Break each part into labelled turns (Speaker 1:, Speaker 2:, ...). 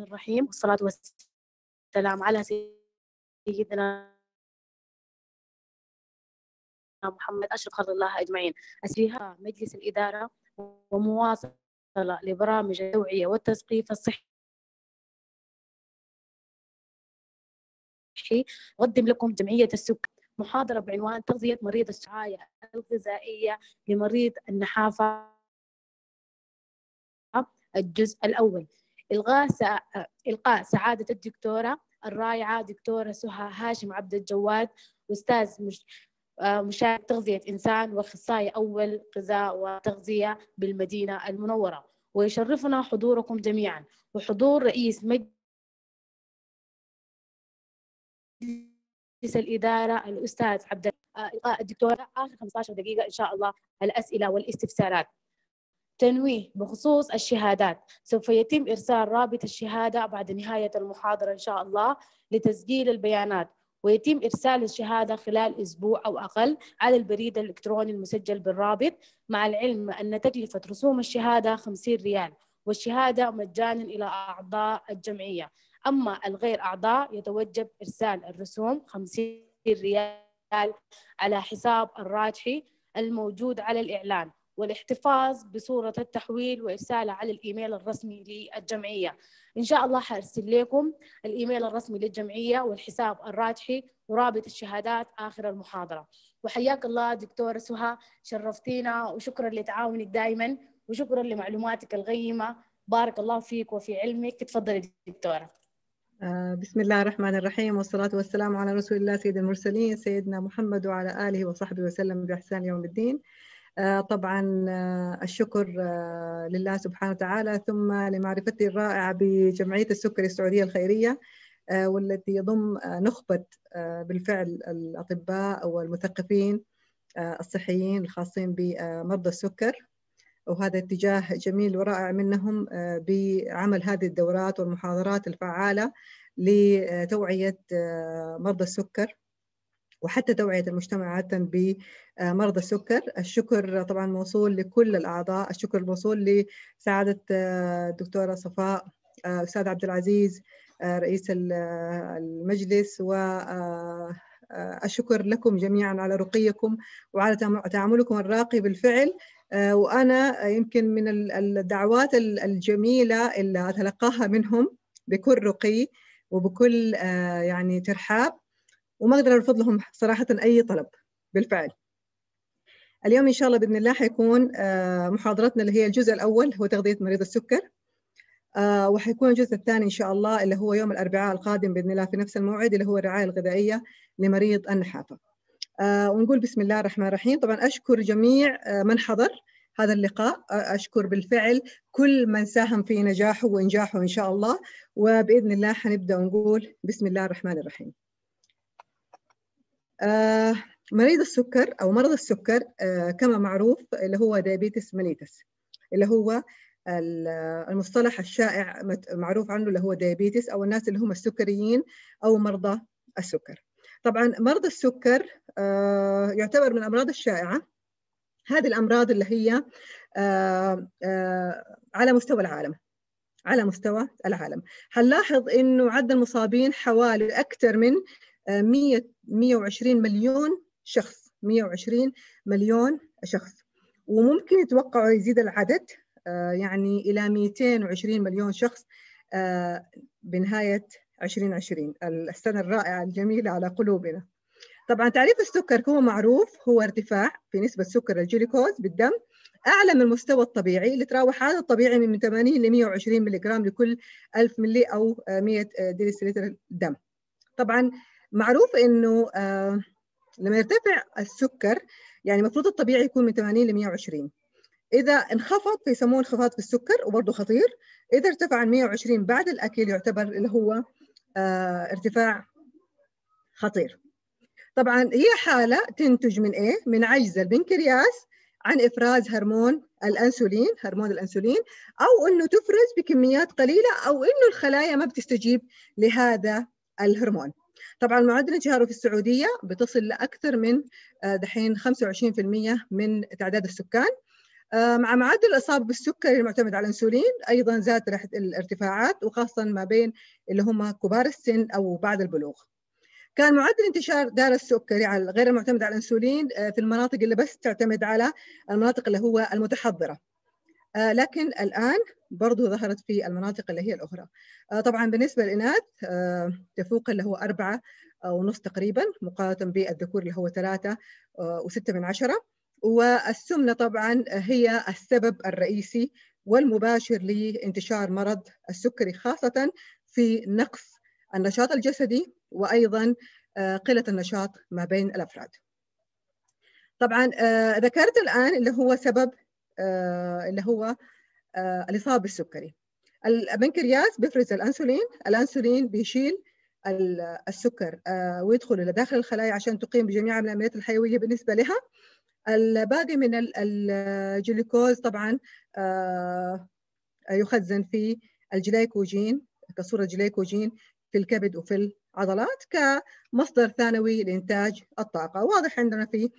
Speaker 1: الرحمن الرحيم والصلاة والسلام على سيدنا محمد أشرف خلق الله أجمعين أسفيها مجلس الإدارة ومواصلة لبرامج التوعية والتثقيف الصحي قدم لكم جمعية السكر محاضرة بعنوان تغذية مريض السعاية الغذائية لمريض النحافة الجزء الأول إلغاء إلقاء سعادة الدكتورة الرائعة دكتورة سهى هاشم عبد الجواد أستاذ مش آه، مشارك تغذية إنسان وأخصائي أول غذاء وتغذية بالمدينة المنورة ويشرفنا حضوركم جميعا وحضور رئيس مجلس مجلس الإدارة الأستاذ عبد آه، الدكتورة آخر 15 دقيقة إن شاء الله الأسئلة والاستفسارات تنويه بخصوص الشهادات سوف يتم إرسال رابط الشهادة بعد نهاية المحاضرة إن شاء الله لتسجيل البيانات ويتم إرسال الشهادة خلال أسبوع أو أقل على البريد الإلكتروني المسجل بالرابط مع العلم أن تكلفة رسوم الشهادة 50 ريال والشهادة مجانا إلى أعضاء الجمعية أما الغير أعضاء يتوجب إرسال الرسوم 50 ريال على حساب الراجحي الموجود على الإعلان والاحتفاظ بصورة التحويل وإرسالها على الإيميل الرسمي للجمعية إن شاء الله حأرسل لكم الإيميل الرسمي للجمعية والحساب الراجحي ورابط الشهادات آخر المحاضرة وحياك الله دكتورة سهى شرفتينا وشكرا لتعاونك دائما وشكرا لمعلوماتك الغيمة بارك الله فيك وفي علمك تفضلي دكتورة
Speaker 2: آه، بسم الله الرحمن الرحيم والصلاة والسلام على رسول الله سيد المرسلين سيدنا محمد وعلى آله وصحبه وسلم بإحسان يوم الدين آه، طبعا آه، الشكر آه، لله سبحانه وتعالى ثم لمعرفتي الرائعة بجمعية السكري السعودية الخيرية والتي يضم نخبة بالفعل الأطباء والمثقفين الصحيين الخاصين بمرضى السكر وهذا اتجاه جميل ورائع منهم بعمل هذه الدورات والمحاضرات الفعالة لتوعية مرضى السكر وحتى توعية المجتمع عادة بمرضى آه، السكر الشكر طبعا موصول لكل الأعضاء الشكر موصول لسعادة الدكتورة آه، صفاء آه، أستاذ عبد العزيز رئيس المجلس و الشكر لكم جميعا على رقيكم وعلى تعاملكم الراقي بالفعل وانا يمكن من الدعوات الجميله اللي اتلقاها منهم بكل رقي وبكل يعني ترحاب وما اقدر ارفض لهم صراحه اي طلب بالفعل اليوم ان شاء الله باذن الله حيكون آه، محاضرتنا اللي هي الجزء الاول هو تغذيه مريض السكر آه، وحيكون الجزء الثاني ان شاء الله اللي هو يوم الاربعاء القادم باذن الله في نفس الموعد اللي هو الرعايه الغذائيه لمريض النحافه آه، ونقول بسم الله الرحمن الرحيم طبعا اشكر جميع من حضر هذا اللقاء أشكر بالفعل كل من ساهم في نجاحه وإنجاحه إن شاء الله وبإذن الله حنبدأ ونقول بسم الله الرحمن الرحيم آه، مريض السكر او مرض السكر آه، كما معروف اللي هو دايابيتس ميليتس اللي هو المصطلح الشائع معروف عنه اللي هو دايابيتس او الناس اللي هم السكريين او مرضى السكر طبعا مرض السكر آه، يعتبر من الامراض الشائعه هذه الامراض اللي هي على مستوى العالم على مستوى العالم هنلاحظ انه عدد المصابين حوالي اكثر من 100 120 مليون شخص 120 مليون شخص وممكن يتوقعوا يزيد العدد آه، يعني إلى 220 مليون شخص آه، بنهاية 2020 السنة الرائعة الجميلة على قلوبنا طبعا تعريف السكر كما معروف هو ارتفاع في نسبة سكر الجلوكوز بالدم أعلى من المستوى الطبيعي اللي تراوح هذا الطبيعي من 80 ل 120 ملغ لكل 1000 ملي أو 100 ديسلتر دم طبعا معروف انه آه، لما يرتفع السكر يعني المفروض الطبيعي يكون من 80 ل 120 اذا انخفض فيسموه انخفاض في السكر وبرضه خطير اذا ارتفع عن 120 بعد الاكل يعتبر اللي هو آه، ارتفاع خطير طبعا هي حاله تنتج من ايه من عجز البنكرياس عن افراز هرمون الانسولين هرمون الانسولين او انه تفرز بكميات قليله او انه الخلايا ما بتستجيب لهذا الهرمون طبعا معدل انتشاره في السعوديه بتصل لاكثر من آه، دحين 25% من تعداد السكان آه، مع معدل الاصابه بالسكري المعتمد على الانسولين ايضا زادت الارتفاعات وخاصه ما بين اللي هم كبار السن او بعد البلوغ. كان معدل انتشار دار السكري على غير المعتمد على الانسولين آه، في المناطق اللي بس تعتمد على المناطق اللي هو المتحضره. آه، لكن الآن برضو ظهرت في المناطق اللي هي الأخرى آه، طبعا بالنسبة للإناث آه، تفوق اللي هو أربعة ونص تقريبا مقارنة بالذكور اللي هو ثلاثة وستة من عشرة والسمنة طبعا هي السبب الرئيسي والمباشر لانتشار مرض السكري خاصة في نقص النشاط الجسدي وأيضا قلة النشاط ما بين الأفراد طبعا ذكرت الآن اللي هو سبب آه، اللي هو آه، الاصابه بالسكري البنكرياس بيفرز الانسولين الانسولين بيشيل السكر آه، ويدخل الى داخل الخلايا عشان تقيم بجميع العمليات الحيويه بالنسبه لها الباقي من الجلوكوز طبعا يخزن في الجلايكوجين كصوره جلايكوجين في الكبد وفي العضلات كمصدر ثانوي لانتاج الطاقه واضح عندنا في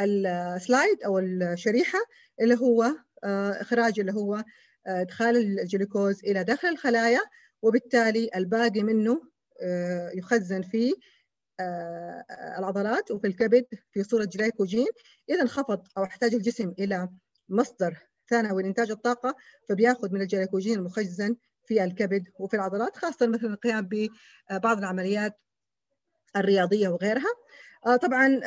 Speaker 2: السلايد او الشريحه اللي هو آه، اخراج اللي هو آه، ادخال الجلوكوز الى داخل الخلايا وبالتالي الباقي منه آه، يخزن في العضلات وفي الكبد في صوره جلايكوجين اذا انخفض او احتاج الجسم الى مصدر ثانوي لانتاج الطاقه فبياخذ من الجلايكوجين المخزن في الكبد وفي العضلات خاصه مثلا القيام ببعض العمليات الرياضيه وغيرها طبعا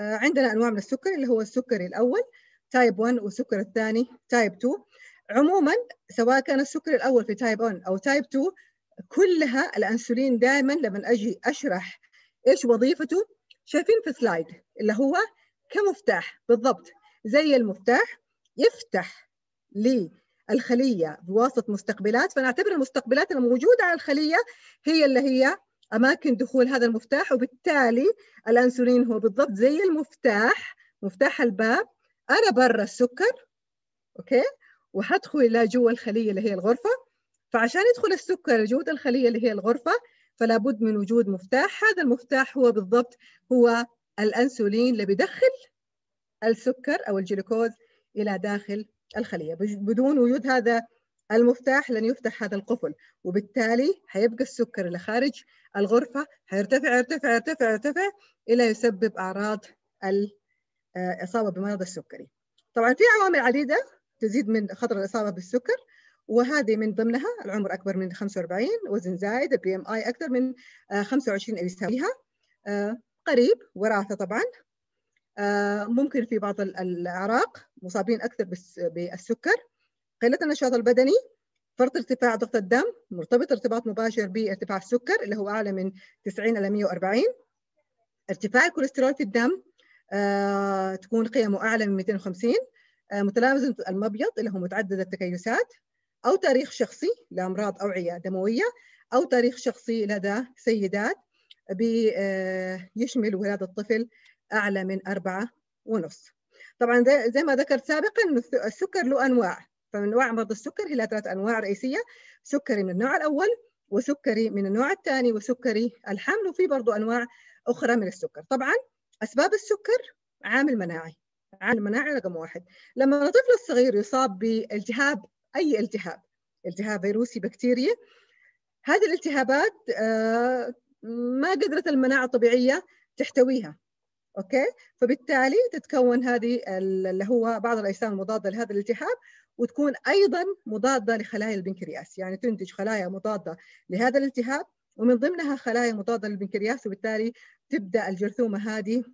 Speaker 2: آه، عندنا انواع من السكر اللي هو السكري الاول تايب 1 والسكر الثاني تايب 2 عموما سواء كان السكر الاول في تايب 1 او تايب 2 كلها الانسولين دائما لما اجي اشرح ايش وظيفته شايفين في سلايد اللي هو كمفتاح بالضبط زي المفتاح يفتح لي الخليه بواسطه مستقبلات فنعتبر المستقبلات الموجوده على الخليه هي اللي هي اماكن دخول هذا المفتاح وبالتالي الانسولين هو بالضبط زي المفتاح مفتاح الباب انا برا السكر اوكي وحدخل الى جوا الخليه اللي هي الغرفه فعشان يدخل السكر لجوه الخليه اللي هي الغرفه فلا بد من وجود مفتاح هذا المفتاح هو بالضبط هو الانسولين اللي بيدخل السكر او الجلوكوز الى داخل الخليه بدون وجود هذا المفتاح لن يفتح هذا القفل وبالتالي هيبقى السكر اللي خارج الغرفة هيرتفع يرتفع يرتفع يرتفع إلى يسبب أعراض الإصابة بمرض السكري طبعا في عوامل عديدة تزيد من خطر الإصابة بالسكر وهذه من ضمنها العمر أكبر من 45 وزن زايد البي ام اي أكثر من 25 اللي يساويها قريب وراثة طبعا ممكن في بعض الأعراق مصابين أكثر بالسكر قلة النشاط البدني فرط ارتفاع ضغط الدم مرتبط ارتباط مباشر بارتفاع السكر اللي هو أعلى من 90 إلى 140 ارتفاع الكوليسترول في الدم آه، تكون قيمه أعلى من 250 آه، متلازمة المبيض اللي هو متعدد التكيسات أو تاريخ شخصي لأمراض أوعية دموية أو تاريخ شخصي لدى سيدات بيشمل آه، ولادة الطفل أعلى من أربعة ونص طبعا زي ما ذكرت سابقا السكر له أنواع فأنواع مرض السكر هي ثلاث أنواع رئيسية سكري من النوع الأول وسكري من النوع الثاني وسكري الحمل وفي برضه أنواع أخرى من السكر طبعا أسباب السكر عامل مناعي عامل مناعي رقم واحد لما الطفل الصغير يصاب بالتهاب أي التهاب التهاب فيروسي بكتيريا هذه الالتهابات آه، ما قدرت المناعة الطبيعية تحتويها اوكي فبالتالي تتكون هذه اللي هو بعض الاجسام المضاده لهذا الالتهاب وتكون ايضا مضاده لخلايا البنكرياس يعني تنتج خلايا مضاده لهذا الالتهاب ومن ضمنها خلايا مضاده للبنكرياس وبالتالي تبدا الجرثومه هذه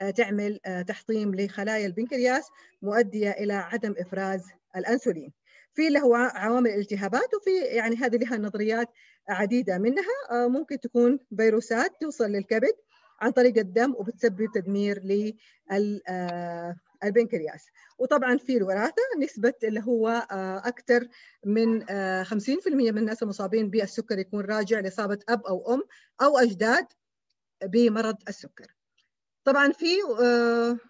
Speaker 2: آه، تعمل آه، تحطيم لخلايا البنكرياس مؤديه الى عدم افراز الانسولين. في له عوامل الالتهابات وفي يعني هذه لها نظريات عديده منها آه، ممكن تكون فيروسات توصل للكبد عن طريق الدم وبتسبب تدمير للبنكرياس آه، وطبعا في الوراثه نسبه اللي هو آه، اكثر من 50% آه، من الناس المصابين بالسكر يكون راجع لاصابه اب او ام او اجداد بمرض السكر طبعا في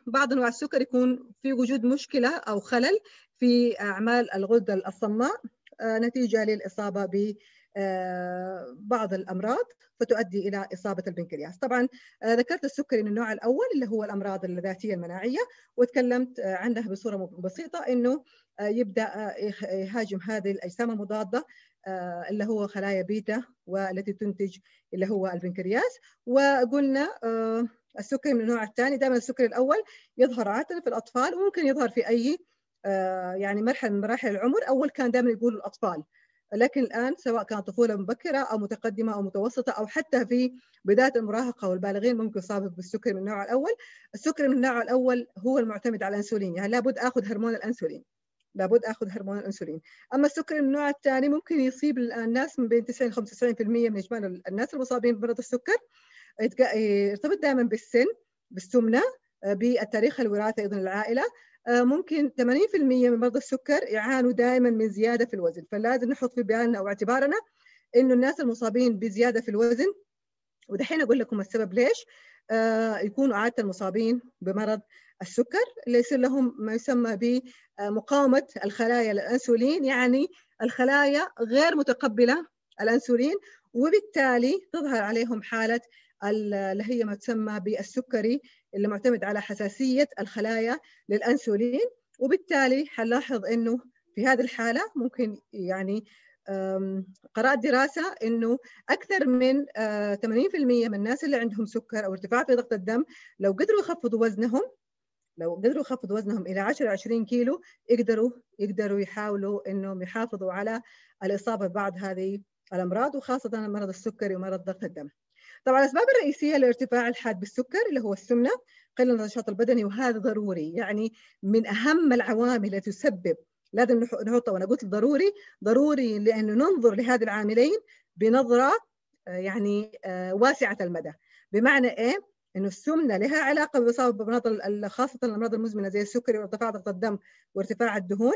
Speaker 2: بعض انواع السكر يكون في وجود مشكله او خلل في اعمال الغده الصماء نتيجه للاصابه ب آه، بعض الامراض فتؤدي الى اصابه البنكرياس. طبعا آه، ذكرت السكري من النوع الاول اللي هو الامراض الذاتيه المناعيه وتكلمت آه، عنها بصوره بسيطه انه يبدا يهاجم هذه الاجسام المضاده اللي هو خلايا بيتا والتي تنتج اللي هو البنكرياس وقلنا السكري من النوع الثاني دائما السكري الاول يظهر عاده في الاطفال وممكن يظهر في اي يعني مرحله من مراحل العمر اول كان دائما يقولوا الاطفال لكن الآن سواء كانت طفولة مبكرة أو متقدمة أو متوسطة أو حتى في بداية المراهقة والبالغين ممكن يصاب بالسكري من النوع الأول السكري من النوع الأول هو المعتمد على الأنسولين يعني لابد أخذ هرمون الأنسولين لابد اخذ هرمون الانسولين اما السكري من النوع الثاني ممكن يصيب الناس من بين 90 ل 95% من اجمالي الناس المصابين بمرض السكر يرتبط دائما بالسن بالسمنه آه، بالتاريخ الوراثي ايضا العائله آه، ممكن 80% من مرضى السكر يعانوا دائما من زياده في الوزن فلازم نحط في بالنا واعتبارنا انه الناس المصابين بزياده في الوزن ودحين اقول لكم السبب ليش آه، يكونوا عاده المصابين بمرض السكر اللي يصير لهم ما يسمى بمقاومه الخلايا للانسولين يعني الخلايا غير متقبله الانسولين وبالتالي تظهر عليهم حاله اللي هي ما تسمى بالسكري اللي معتمد على حساسية الخلايا للأنسولين وبالتالي حنلاحظ أنه في هذه الحالة ممكن يعني قرأت دراسة أنه أكثر من 80% من الناس اللي عندهم سكر أو ارتفاع في ضغط الدم لو قدروا يخفضوا وزنهم لو قدروا يخفضوا وزنهم إلى 10 20 كيلو يقدروا يقدروا يحاولوا أنهم يحافظوا على الإصابة ببعض هذه الأمراض وخاصة مرض السكري ومرض ضغط الدم طبعا الأسباب الرئيسية لارتفاع الحاد بالسكر اللي هو السمنة قلة النشاط البدني وهذا ضروري يعني من أهم العوامل التي تسبب لازم نحطها وأنا قلت ضروري ضروري لأنه ننظر لهذه العاملين بنظرة آه، يعني آه، واسعة المدى بمعنى إيه؟ انه السمنه لها علاقه بالاصابه بالامراض خاصه الامراض المزمنه زي السكري وارتفاع ضغط الدم وارتفاع الدهون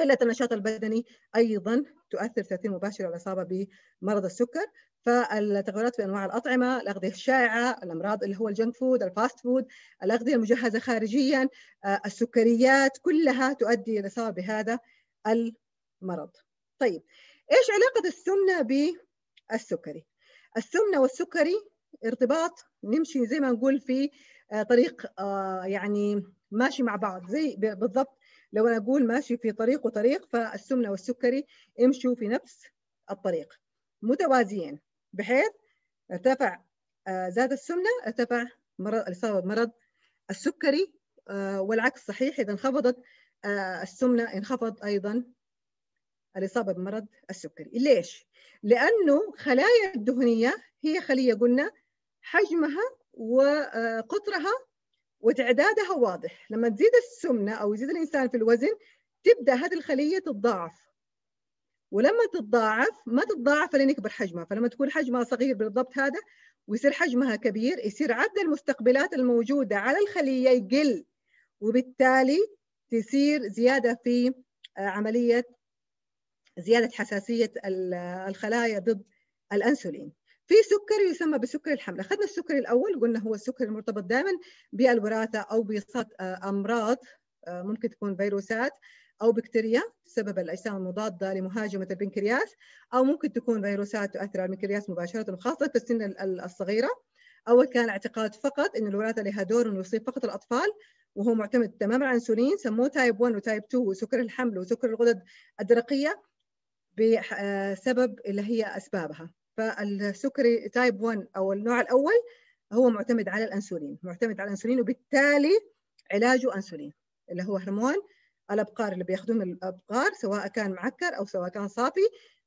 Speaker 2: قلة النشاط البدني أيضا تؤثر تأثير مباشر على الإصابة بمرض السكر فالتغيرات في انواع الاطعمه، الاغذيه الشائعه، الامراض اللي هو الجنك فود، الفاست فود، الاغذيه المجهزه خارجيا، آه، السكريات كلها تؤدي الى الاصابه بهذا المرض. طيب ايش علاقه السمنه بالسكري؟ السمنه والسكري ارتباط نمشي زي ما نقول في آه، طريق آه، يعني ماشي مع بعض زي بالضبط لو انا اقول ماشي في طريق وطريق فالسمنه والسكري يمشوا في نفس الطريق متوازيين بحيث ارتفع آه، زاد السمنه ارتفع مرض الاصابه بمرض السكري آه، والعكس صحيح اذا انخفضت آه، السمنه انخفض ايضا الاصابه بمرض السكري ليش لانه خلايا الدهنيه هي خليه قلنا حجمها وقطرها وتعدادها واضح لما تزيد السمنه او يزيد الانسان في الوزن تبدا هذه الخليه تتضاعف ولما تتضاعف ما تتضاعف لين يكبر حجمها فلما تكون حجمها صغير بالضبط هذا ويصير حجمها كبير يصير عدد المستقبلات الموجوده على الخليه يقل وبالتالي تصير زياده في آه، عمليه زياده حساسيه آه، الخلايا ضد الانسولين في سكر يسمى بسكر الحملة اخذنا السكر الأول قلنا هو السكر المرتبط دائما بالوراثة أو بصد آه، أمراض آه، ممكن تكون فيروسات أو بكتيريا تسبب الأجسام المضادة لمهاجمة البنكرياس أو ممكن تكون فيروسات تؤثر على البنكرياس مباشرة خاصة في السن الصغيرة أول كان اعتقاد فقط أن الوراثة لها دور أنه يصيب فقط الأطفال وهو معتمد تماما على الانسولين سموه تايب 1 وتايب 2 وسكر الحمل وسكر الغدد الدرقيه بسبب آه، اللي هي اسبابها فالسكري تايب 1 او النوع الاول هو معتمد على الانسولين معتمد على الانسولين وبالتالي علاجه انسولين اللي هو هرمون الابقار اللي بياخذوه من الابقار سواء كان معكر او سواء كان صافي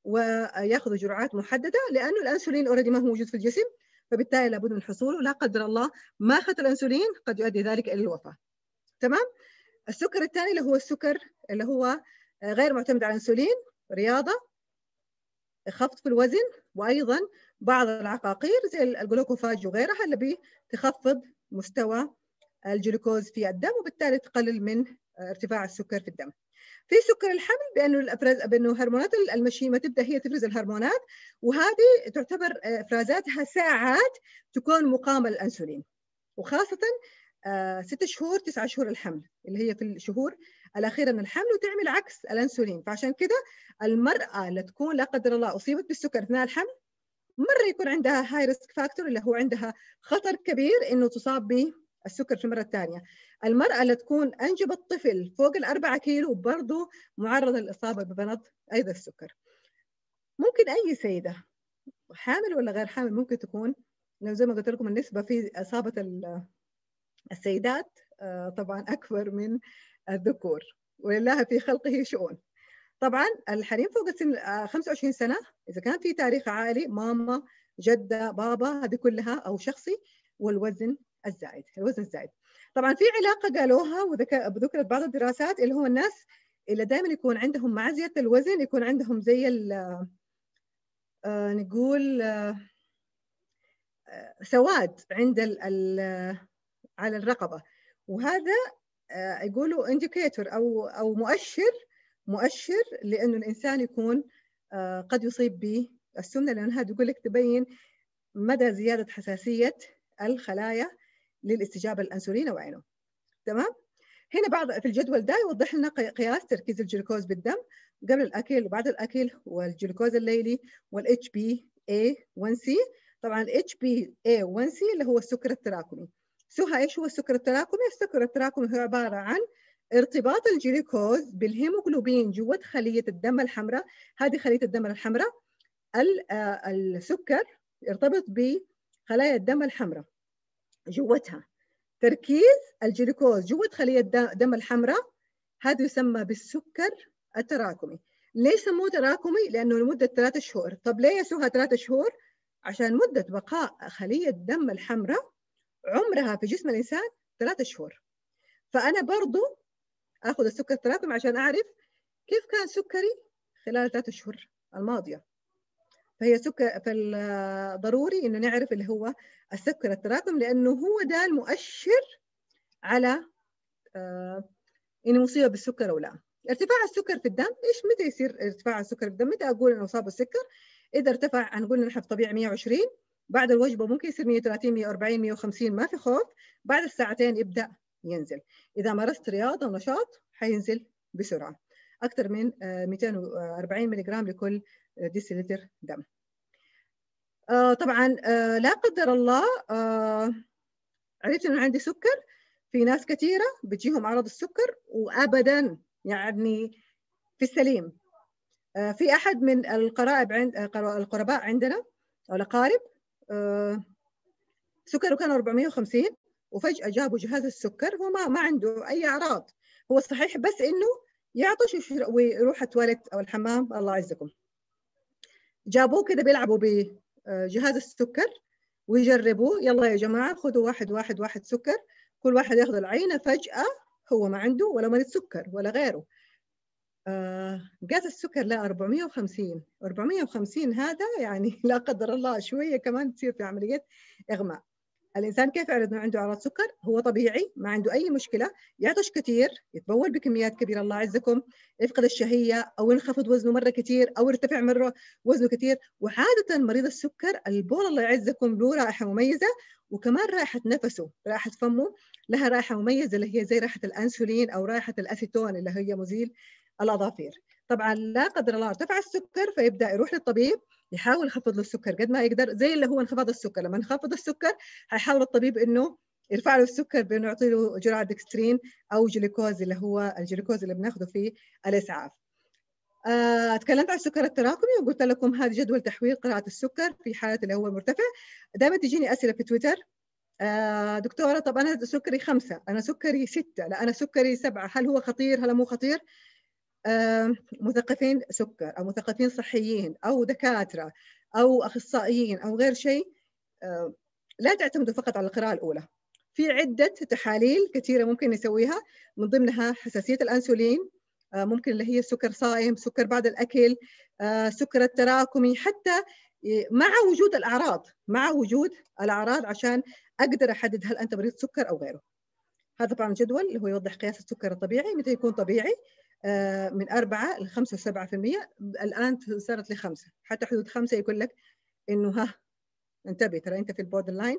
Speaker 2: وياخذوا جرعات محدده لانه الانسولين اوريدي ما هو موجود في الجسم فبالتالي لابد من حصوله لا قدر الله ما اخذ الانسولين قد يؤدي ذلك الى الوفاه تمام السكر الثاني اللي هو السكر اللي هو غير معتمد على الانسولين رياضه خفض في الوزن وايضا بعض العقاقير زي الجلوكوفاج وغيرها اللي بتخفض مستوى الجلوكوز في الدم وبالتالي تقلل من آه، ارتفاع السكر في الدم. في سكر الحمل بانه الافراز بانه هرمونات المشيمه تبدا هي تفرز الهرمونات وهذه تعتبر آه، افرازاتها ساعات تكون مقامه للانسولين وخاصه آه، ست شهور تسعة شهور الحمل اللي هي في الشهور الاخير ان الحمل وتعمل عكس الانسولين فعشان كده المراه اللي تكون لا قدر الله اصيبت بالسكر اثناء الحمل مره يكون عندها هاي ريسك فاكتور اللي هو عندها خطر كبير انه تصاب به السكر في المرة الثانية المرأة اللي تكون أنجب الطفل فوق الأربعة كيلو برضو معرضة للإصابة ببنط أيضا السكر ممكن أي سيدة حامل ولا غير حامل ممكن تكون لو زي ما قلت لكم النسبة في إصابة السيدات آه، طبعا أكبر من الذكور ولله في خلقه شؤون طبعا الحريم فوق السن 25 آه، سنه اذا كان في تاريخ عائلي ماما جده بابا هذه كلها او شخصي والوزن الزائد الوزن الزائد طبعا في علاقه قالوها وذكرت بعض الدراسات اللي هو الناس اللي دائما يكون عندهم مع زياده الوزن يكون عندهم زي ال آه، نقول آه، سواد عند على الرقبه وهذا آه، يقولوا انديكيتور او او مؤشر مؤشر لانه الانسان يكون آه، قد يصيب بالسمنه لان هذا يقول لك تبين مدى زياده حساسيه الخلايا للاستجابه للانسولين او عينه تمام هنا بعض في الجدول ده يوضح لنا قياس تركيز الجلوكوز بالدم قبل الاكل وبعد الاكل والجلوكوز الليلي والاتش بي اي 1 سي طبعا الاتش بي اي 1 سي اللي هو السكر التراكمي سها ايش هو السكر التراكمي؟ السكر التراكمي هو عباره عن ارتباط الجلوكوز بالهيموغلوبين جوة خلية الدم الحمراء هذه خلية الدم الحمراء آه، السكر يرتبط بخلايا الدم الحمراء جوتها تركيز الجلوكوز جوة خلية الدم الحمراء هذا يسمى بالسكر التراكمي ليش سموه تراكمي؟ لأنه لمدة ثلاثة شهور طب ليه سوها ثلاثة شهور؟ عشان مدة بقاء خلية الدم الحمراء عمرها في جسم الانسان ثلاثة شهور فانا برضو اخذ السكر التراكم عشان اعرف كيف كان سكري خلال ثلاثة شهور الماضيه فهي سكر فضروري انه نعرف اللي هو السكر التراكم لانه هو ده المؤشر على آه، انه اني مصيبه بالسكر او لا ارتفاع السكر في الدم ايش متى يصير ارتفاع السكر في الدم متى اقول انه مصاب بالسكر اذا ارتفع هنقول نحن في طبيعي 120 بعد الوجبه ممكن يصير 130 140 150 ما في خوف بعد الساعتين يبدا ينزل اذا مارست رياضه ونشاط حينزل بسرعه اكثر من 240 آه، ملغ لكل آه، ديسيلتر دم آه، طبعا لا قدر الله عرفت انه عندي سكر في ناس كثيره بتجيهم عرض السكر وابدا يعني في السليم في احد من القرائب عند القرباء عندنا او الاقارب آه، سكره كان 450 وفجأة جابوا جهاز السكر هو ما, ما عنده أي أعراض هو صحيح بس إنه يعطش ويروح التواليت أو الحمام الله يعزكم جابوه كده بيلعبوا بجهاز آه، السكر ويجربوه يلا يا جماعة خذوا واحد واحد واحد سكر كل واحد ياخذ العينة فجأة هو ما عنده ولا مريض سكر ولا غيره آه، جاز السكر لا 450 450 هذا يعني لا قدر الله شويه كمان تصير في عمليه اغماء الانسان كيف يعرف انه عنده اعراض سكر هو طبيعي ما عنده اي مشكله يعطش كثير يتبول بكميات كبيره الله يعزكم يفقد الشهيه او ينخفض وزنه مره كثير او يرتفع مره وزنه كثير وعاده مريض السكر البول الله يعزكم له رائحه مميزه وكمان رائحه نفسه رائحه فمه لها رائحه مميزه اللي هي زي رائحه الانسولين او رائحه الاسيتون اللي هي مزيل الاظافير طبعا لا قدر الله ارتفع السكر فيبدا يروح للطبيب يحاول يخفض له السكر قد ما يقدر زي اللي هو انخفاض السكر لما ينخفض السكر حيحاول الطبيب انه يرفع له السكر بانه يعطي له جرعه دكسترين او جلوكوز اللي هو الجلوكوز اللي بناخذه في الاسعاف آه، تكلمت عن السكر التراكمي وقلت لكم هذا جدول تحويل قراءة السكر في حالة اللي هو مرتفع دائما تجيني أسئلة في تويتر آه، دكتورة طب أنا سكري خمسة أنا سكري ستة لا أنا سكري سبعة هل هو خطير هل مو خطير مثقفين سكر او مثقفين صحيين او دكاتره او اخصائيين او غير شيء لا تعتمدوا فقط على القراءه الاولى في عده تحاليل كثيره ممكن نسويها من ضمنها حساسيه الانسولين آه، ممكن اللي هي السكر صائم سكر بعد الاكل آه، سكر التراكمي حتى مع وجود الاعراض مع وجود الاعراض عشان اقدر احدد هل انت مريض سكر او غيره هذا طبعا جدول اللي هو يوضح قياس السكر الطبيعي متى يكون طبيعي آه، من 4 ل 5 7% الان صارت لخمسه حتى حدود خمسه يقول لك انه ها انتبه ترى انت في البوردر لاين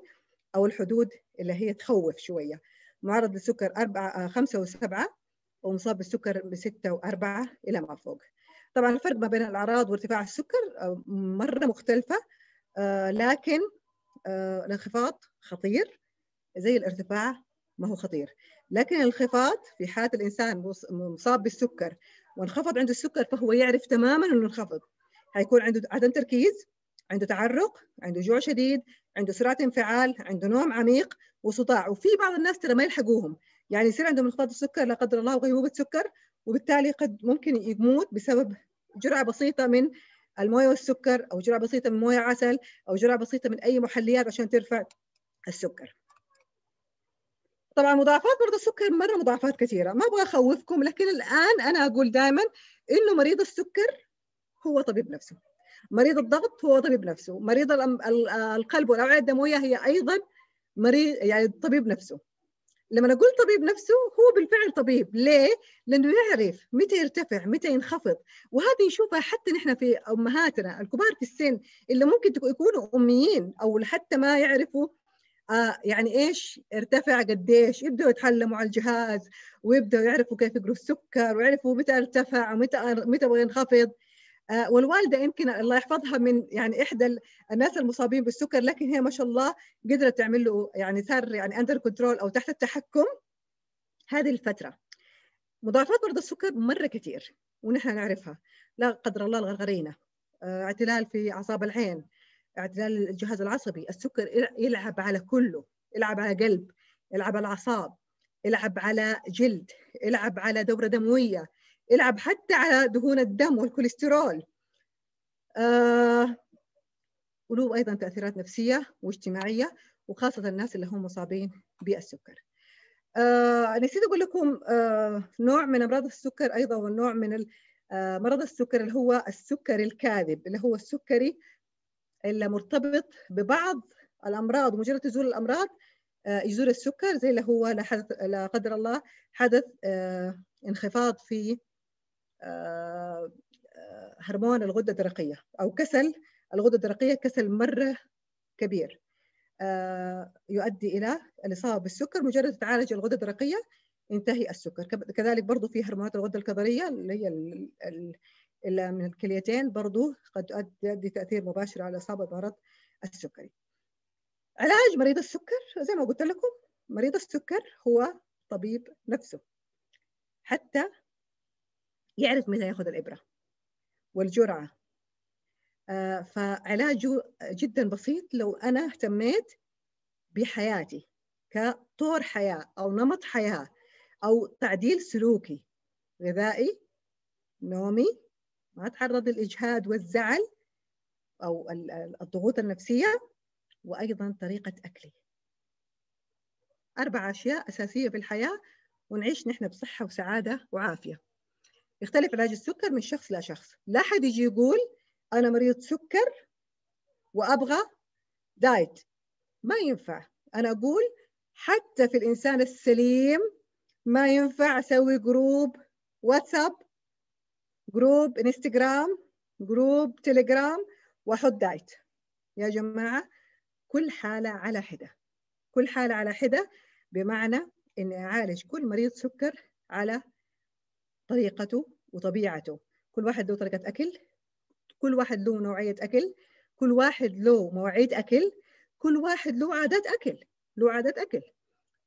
Speaker 2: او الحدود اللي هي تخوف شويه معرض للسكر 4 5 و7 ومصاب بالسكر ب 6 و4 الى ما فوق طبعا الفرق ما بين الاعراض وارتفاع السكر آه، مره مختلفه آه، لكن الانخفاض خطير زي الارتفاع ما هو خطير لكن الانخفاض في حالة الإنسان مصاب بالسكر وانخفض عنده السكر فهو يعرف تماما أنه انخفض حيكون عنده عدم تركيز عنده تعرق عنده جوع شديد عنده سرعة انفعال عنده نوم عميق وصداع وفي بعض الناس ترى ما يلحقوهم يعني يصير عندهم انخفاض السكر لا قدر الله وغيبوبة سكر وبالتالي قد ممكن يموت بسبب جرعة بسيطة من المويه والسكر او جرعه بسيطه من مويه عسل او جرعه بسيطه من اي محليات عشان ترفع السكر طبعا مضاعفات مرضى السكر مره مضاعفات كثيره ما ابغى اخوفكم لكن الان انا اقول دائما انه مريض السكر هو طبيب نفسه مريض الضغط هو طبيب نفسه مريض القلب والاوعيه الدمويه هي ايضا مريض يعني طبيب نفسه لما اقول طبيب نفسه هو بالفعل طبيب ليه لانه يعرف متى يرتفع متى ينخفض وهذه نشوفها حتى نحن في امهاتنا الكبار في السن اللي ممكن يكونوا اميين او حتى ما يعرفوا آه، يعني ايش ارتفع قديش يبداوا يتحلموا على الجهاز ويبداوا يعرفوا كيف يقروا السكر ويعرفوا متى ارتفع ومتى متى بغى ينخفض آه، والوالده يمكن الله يحفظها من يعني احدى الناس المصابين بالسكر لكن هي ما شاء الله قدرت تعمل له يعني صار يعني اندر كنترول او تحت التحكم هذه الفتره مضاعفات مرض السكر مره كثير ونحن نعرفها لا قدر الله الغرغرينه آه، اعتلال في اعصاب العين اعتلال الجهاز العصبي السكر يلعب على كله يلعب على قلب يلعب على اعصاب يلعب على جلد يلعب على دوره دمويه يلعب حتى على دهون الدم والكوليسترول آه وله ايضا تاثيرات نفسيه واجتماعيه وخاصه الناس اللي هم مصابين بالسكر آه نسيت اقول لكم آه نوع من امراض السكر ايضا والنوع من آه، مرض السكر اللي هو السكر الكاذب اللي هو السكري المرتبط ببعض الامراض مجرد تزول الامراض آه، يزول السكر زي اللي هو لا قدر الله حدث آه، انخفاض في آه، هرمون الغده الدرقيه او كسل الغده الدرقيه كسل مره كبير يؤدي الى الاصابه بالسكر مجرد تعالج الغده الدرقيه ينتهي السكر كذلك برضو في هرمونات الغده الكظريه اللي هي من الكليتين برضو قد تؤدي تاثير مباشر على اصابه مرض السكري. علاج مريض السكر زي ما قلت لكم مريض السكر هو طبيب نفسه حتى يعرف متى ياخذ الابره والجرعه آه، فعلاجه جدا بسيط لو انا اهتميت بحياتي كطور حياه او نمط حياه او تعديل سلوكي غذائي نومي ما تعرض للإجهاد والزعل أو الضغوط النفسية وأيضا طريقة اكلي أربع أشياء أساسية في الحياة ونعيش نحن بصحة وسعادة وعافية يختلف علاج السكر من شخص لشخص لا حد يجي يقول أنا مريض سكر وأبغى دايت ما ينفع أنا أقول حتى في الإنسان السليم ما ينفع أسوي جروب واتساب جروب انستغرام جروب تليجرام واحط دايت يا جماعه كل حاله على حده كل حاله على حده بمعنى اني اعالج كل مريض سكر على طريقته وطبيعته كل واحد له طريقه اكل كل واحد له نوعيه اكل كل واحد له مواعيد اكل كل واحد له عادات اكل له عادات اكل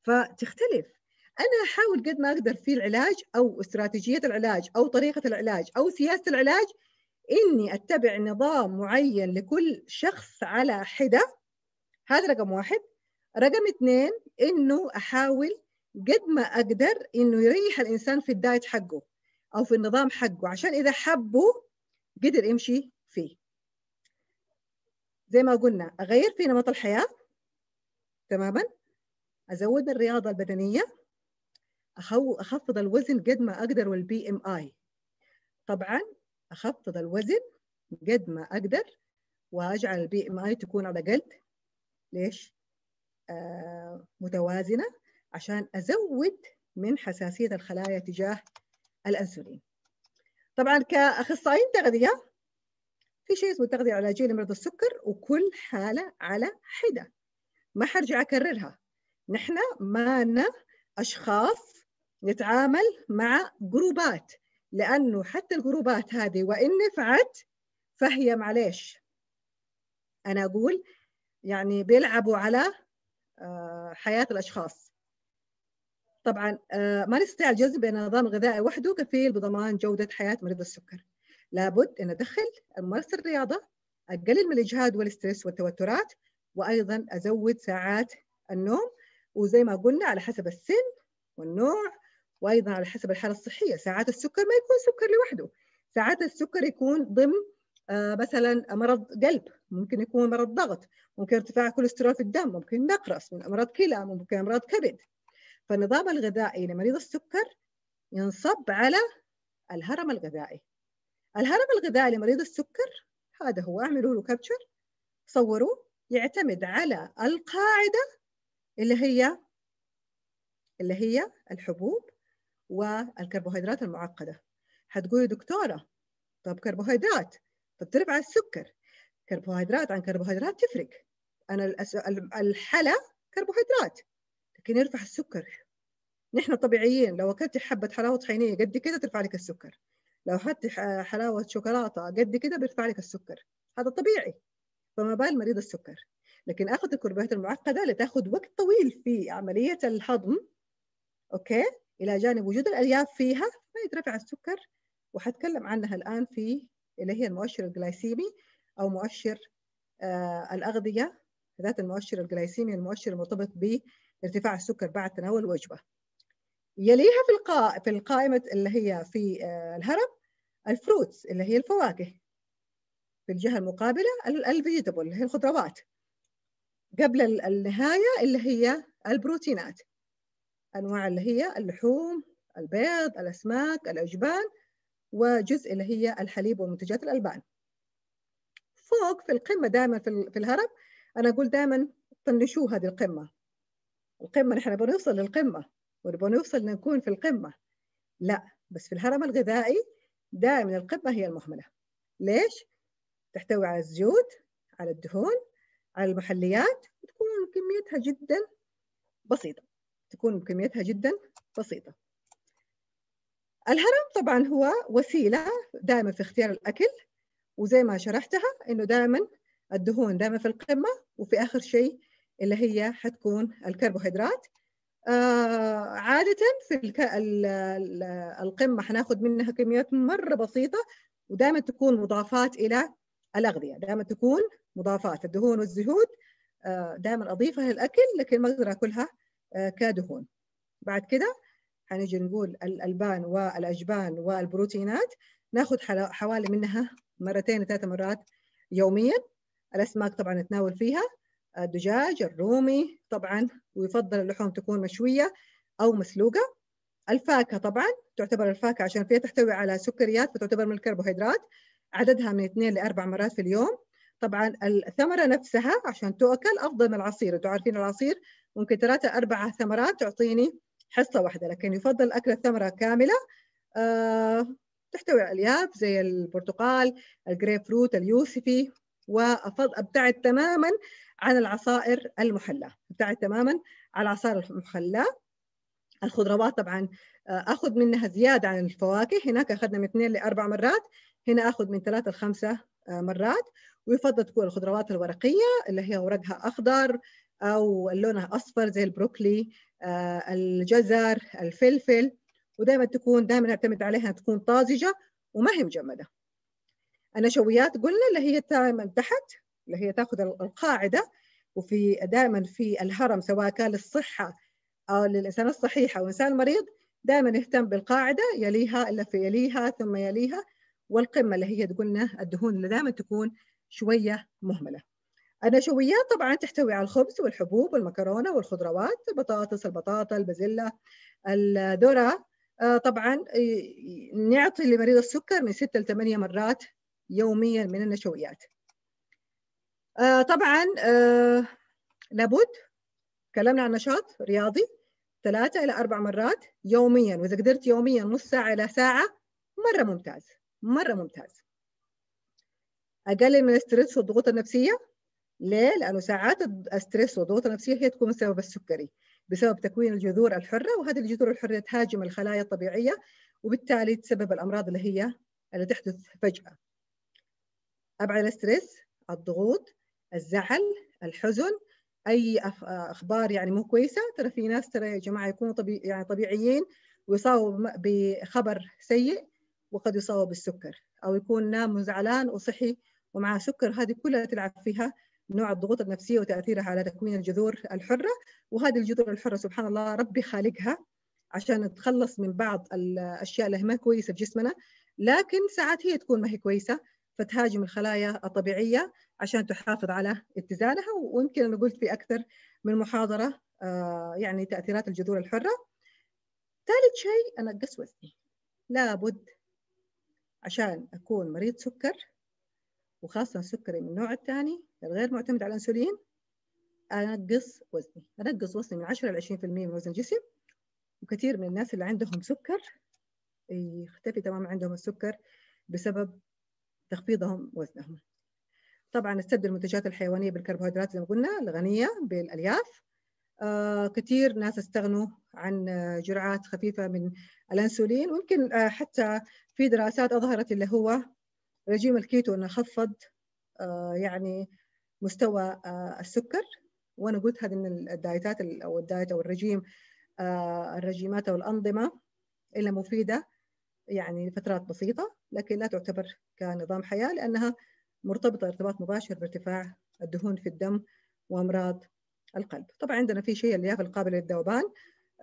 Speaker 2: فتختلف انا احاول قد ما اقدر في العلاج او استراتيجيه العلاج او طريقه العلاج او سياسه العلاج اني اتبع نظام معين لكل شخص على حده هذا رقم واحد رقم اثنين انه احاول قد ما اقدر انه يريح الانسان في الدايت حقه او في النظام حقه عشان اذا حبه قدر يمشي فيه زي ما قلنا اغير في نمط الحياه تماما ازود الرياضه البدنيه اخفض الوزن قد ما اقدر والبي ام اي طبعا اخفض الوزن قد ما اقدر واجعل البي ام اي تكون على الاقل ليش آه متوازنه عشان ازود من حساسيه الخلايا تجاه الانسولين طبعا كاخصائيين تغذيه في شيء اسمه التغذيه العلاجيه لمرض السكر وكل حاله على حده ما حرجع اكررها نحن ما لنا اشخاص نتعامل مع جروبات لأنه حتى الجروبات هذه وإن نفعت فهي معليش أنا أقول يعني بيلعبوا على آه، حياة الأشخاص طبعا آه، ما نستطيع بان النظام الغذائي وحده كفيل بضمان جودة حياة مريض السكر لابد أن أدخل ممارسة الرياضة أقلل من الإجهاد والستريس والتوترات وأيضا أزود ساعات النوم وزي ما قلنا على حسب السن والنوع وايضا على حسب الحاله الصحيه ساعات السكر ما يكون سكر لوحده ساعات السكر يكون ضمن آه، مثلا مرض قلب ممكن يكون مرض ضغط ممكن ارتفاع كوليسترول في الدم ممكن نقرس من امراض كلى ممكن امراض كبد فالنظام الغذائي لمريض السكر ينصب على الهرم الغذائي الهرم الغذائي لمريض السكر هذا هو اعملوا له كابتشر صوروا يعتمد على القاعده اللي هي اللي هي الحبوب والكربوهيدرات المعقده هتقولي دكتوره طب كربوهيدرات طب ترفع السكر كربوهيدرات عن كربوهيدرات تفرق انا الحلا كربوهيدرات لكن يرفع السكر نحن طبيعيين لو اكلتي حبه حلاوه طحينيه قد كده ترفع لك السكر لو حط حلاوه شوكولاته قد كده بيرفع لك السكر هذا طبيعي فما بال مريض السكر لكن اخذ الكربوهيدرات المعقده اللي تاخذ وقت طويل في عمليه الهضم اوكي الى جانب وجود الالياف فيها فيترفع السكر وحتكلم عنها الان في اللي هي المؤشر الجلايسيمي او مؤشر آه الاغذيه ذات المؤشر الجلايسيمي المؤشر المرتبط بارتفاع السكر بعد تناول وجبه. يليها في القا... في القائمه اللي هي في آه الهرم الفروتس اللي هي الفواكه. في الجهه المقابله الفيجيتابل اللي هي الخضروات. قبل النهايه اللي هي البروتينات انواع اللي هي اللحوم البيض الأسماك الأجبان وجزء اللي هي الحليب ومنتجات الألبان فوق في القمة دائما في الهرم أنا أقول دائما طنشوا هذه القمة القمة نحن نبغى نوصل للقمة ونبغى نوصل نكون في القمة لا بس في الهرم الغذائي دائما القمة هي المهملة ليش؟ تحتوي على الزيوت على الدهون على المحليات وتكون كميتها جدا بسيطة تكون كميتها جدا بسيطة الهرم طبعا هو وسيلة دائما في اختيار الأكل وزي ما شرحتها إنه دائما الدهون دائما في القمة وفي آخر شيء اللي هي حتكون الكربوهيدرات آه عادة في الك... ال... القمة حناخد منها كميات مرة بسيطة ودائما تكون مضافات إلى الأغذية دائما تكون مضافات الدهون والزهود آه دائما أضيفها للأكل لكن ما أقدر أكلها آه، كدهون بعد كده هنجي نقول الألبان والأجبان والبروتينات ناخذ حوالي منها مرتين ثلاثة مرات يوميا الأسماك طبعا نتناول فيها الدجاج الرومي طبعا ويفضل اللحوم تكون مشوية أو مسلوقة الفاكهة طبعا تعتبر الفاكهة عشان فيها تحتوي على سكريات فتعتبر من الكربوهيدرات عددها من اثنين لأربع مرات في اليوم طبعا الثمرة نفسها عشان تؤكل أفضل من العصير انتم عارفين العصير ممكن ثلاثة أربعة ثمرات تعطيني حصة واحدة لكن يفضل أكل الثمرة كاملة أه تحتوي على الياب زي البرتقال الجريب فروت اليوسفي وابتعد تماما عن العصائر المحلاة ابتعد تماما عن العصائر المحلاة الخضروات طبعا آه، اخذ منها زياده عن الفواكه هناك اخذنا من اثنين لاربع مرات هنا اخذ من ثلاثه لخمسه آه، مرات ويفضل تكون الخضروات الورقية اللي هي ورقها أخضر أو لونها أصفر زي البروكلي آه، الجزر الفلفل ودائما تكون دائما اعتمد عليها تكون طازجة وما هي مجمدة النشويات قلنا اللي هي دائما تحت اللي هي تاخذ القاعدة وفي دائما في الهرم سواء كان للصحة أو للإنسان الصحيح أو الإنسان المريض دائما يهتم بالقاعدة يليها إلا في يليها ثم يليها والقمة اللي هي قلنا الدهون اللي دائما تكون شوية مهملة النشويات طبعا تحتوي على الخبز والحبوب والمكرونة والخضروات البطاطس البطاطا البازيلا الذرة آه، طبعا نعطي لمريض السكر من 6 ل 8 مرات يوميا من النشويات آه، طبعا آه، لابد تكلمنا عن نشاط رياضي ثلاثة إلى أربع مرات يوميا وإذا قدرت يوميا نص ساعة إلى ساعة مرة ممتاز مرة ممتاز اقلل من الستريس والضغوط النفسيه ليه؟ لانه ساعات الستريس والضغوط النفسيه هي تكون بسبب السكري بسبب تكوين الجذور الحره وهذه الجذور الحره تهاجم الخلايا الطبيعيه وبالتالي تسبب الامراض اللي هي اللي تحدث فجاه. ابعد الاسترس، الضغوط، الزعل، الحزن، اي اخبار يعني مو كويسه، ترى في ناس ترى يا جماعه يكونوا طبيعي يعني طبيعيين ويصابوا بخبر سيء وقد يصابوا بالسكر او يكون نام وزعلان وصحي ومع سكر هذه كلها تلعب فيها نوع الضغوط النفسيه وتاثيرها على تكوين الجذور الحره وهذه الجذور الحره سبحان الله ربي خالقها عشان نتخلص من بعض الاشياء اللي ما كويسه في جسمنا لكن ساعات هي تكون ما هي كويسه فتهاجم الخلايا الطبيعيه عشان تحافظ على اتزانها ويمكن انا قلت في اكثر من محاضره آه، يعني تاثيرات الجذور الحره ثالث شيء أنا وزني لابد عشان اكون مريض سكر وخاصة السكري من النوع الثاني الغير معتمد على الأنسولين أنقص وزني أنقص وزني من 10 ل 20% من وزن الجسم وكثير من الناس اللي عندهم سكر يختفي تماما عندهم السكر بسبب تخفيضهم وزنهم طبعا نستبدل المنتجات الحيوانية بالكربوهيدرات زي ما قلنا الغنية بالألياف آه كثير ناس استغنوا عن جرعات خفيفة من الأنسولين ويمكن آه حتى في دراسات أظهرت اللي هو رجيم الكيتو انه خفض آه، يعني مستوى آه، السكر وانا قلت هذه من الدايتات او الدايت او الرجيم آه، الرجيمات او الانظمه اللي مفيده يعني لفترات بسيطه لكن لا تعتبر كنظام حياه لانها مرتبطه ارتباط مباشر بارتفاع الدهون في الدم وامراض القلب. طبعا عندنا في شيء الياف القابله للذوبان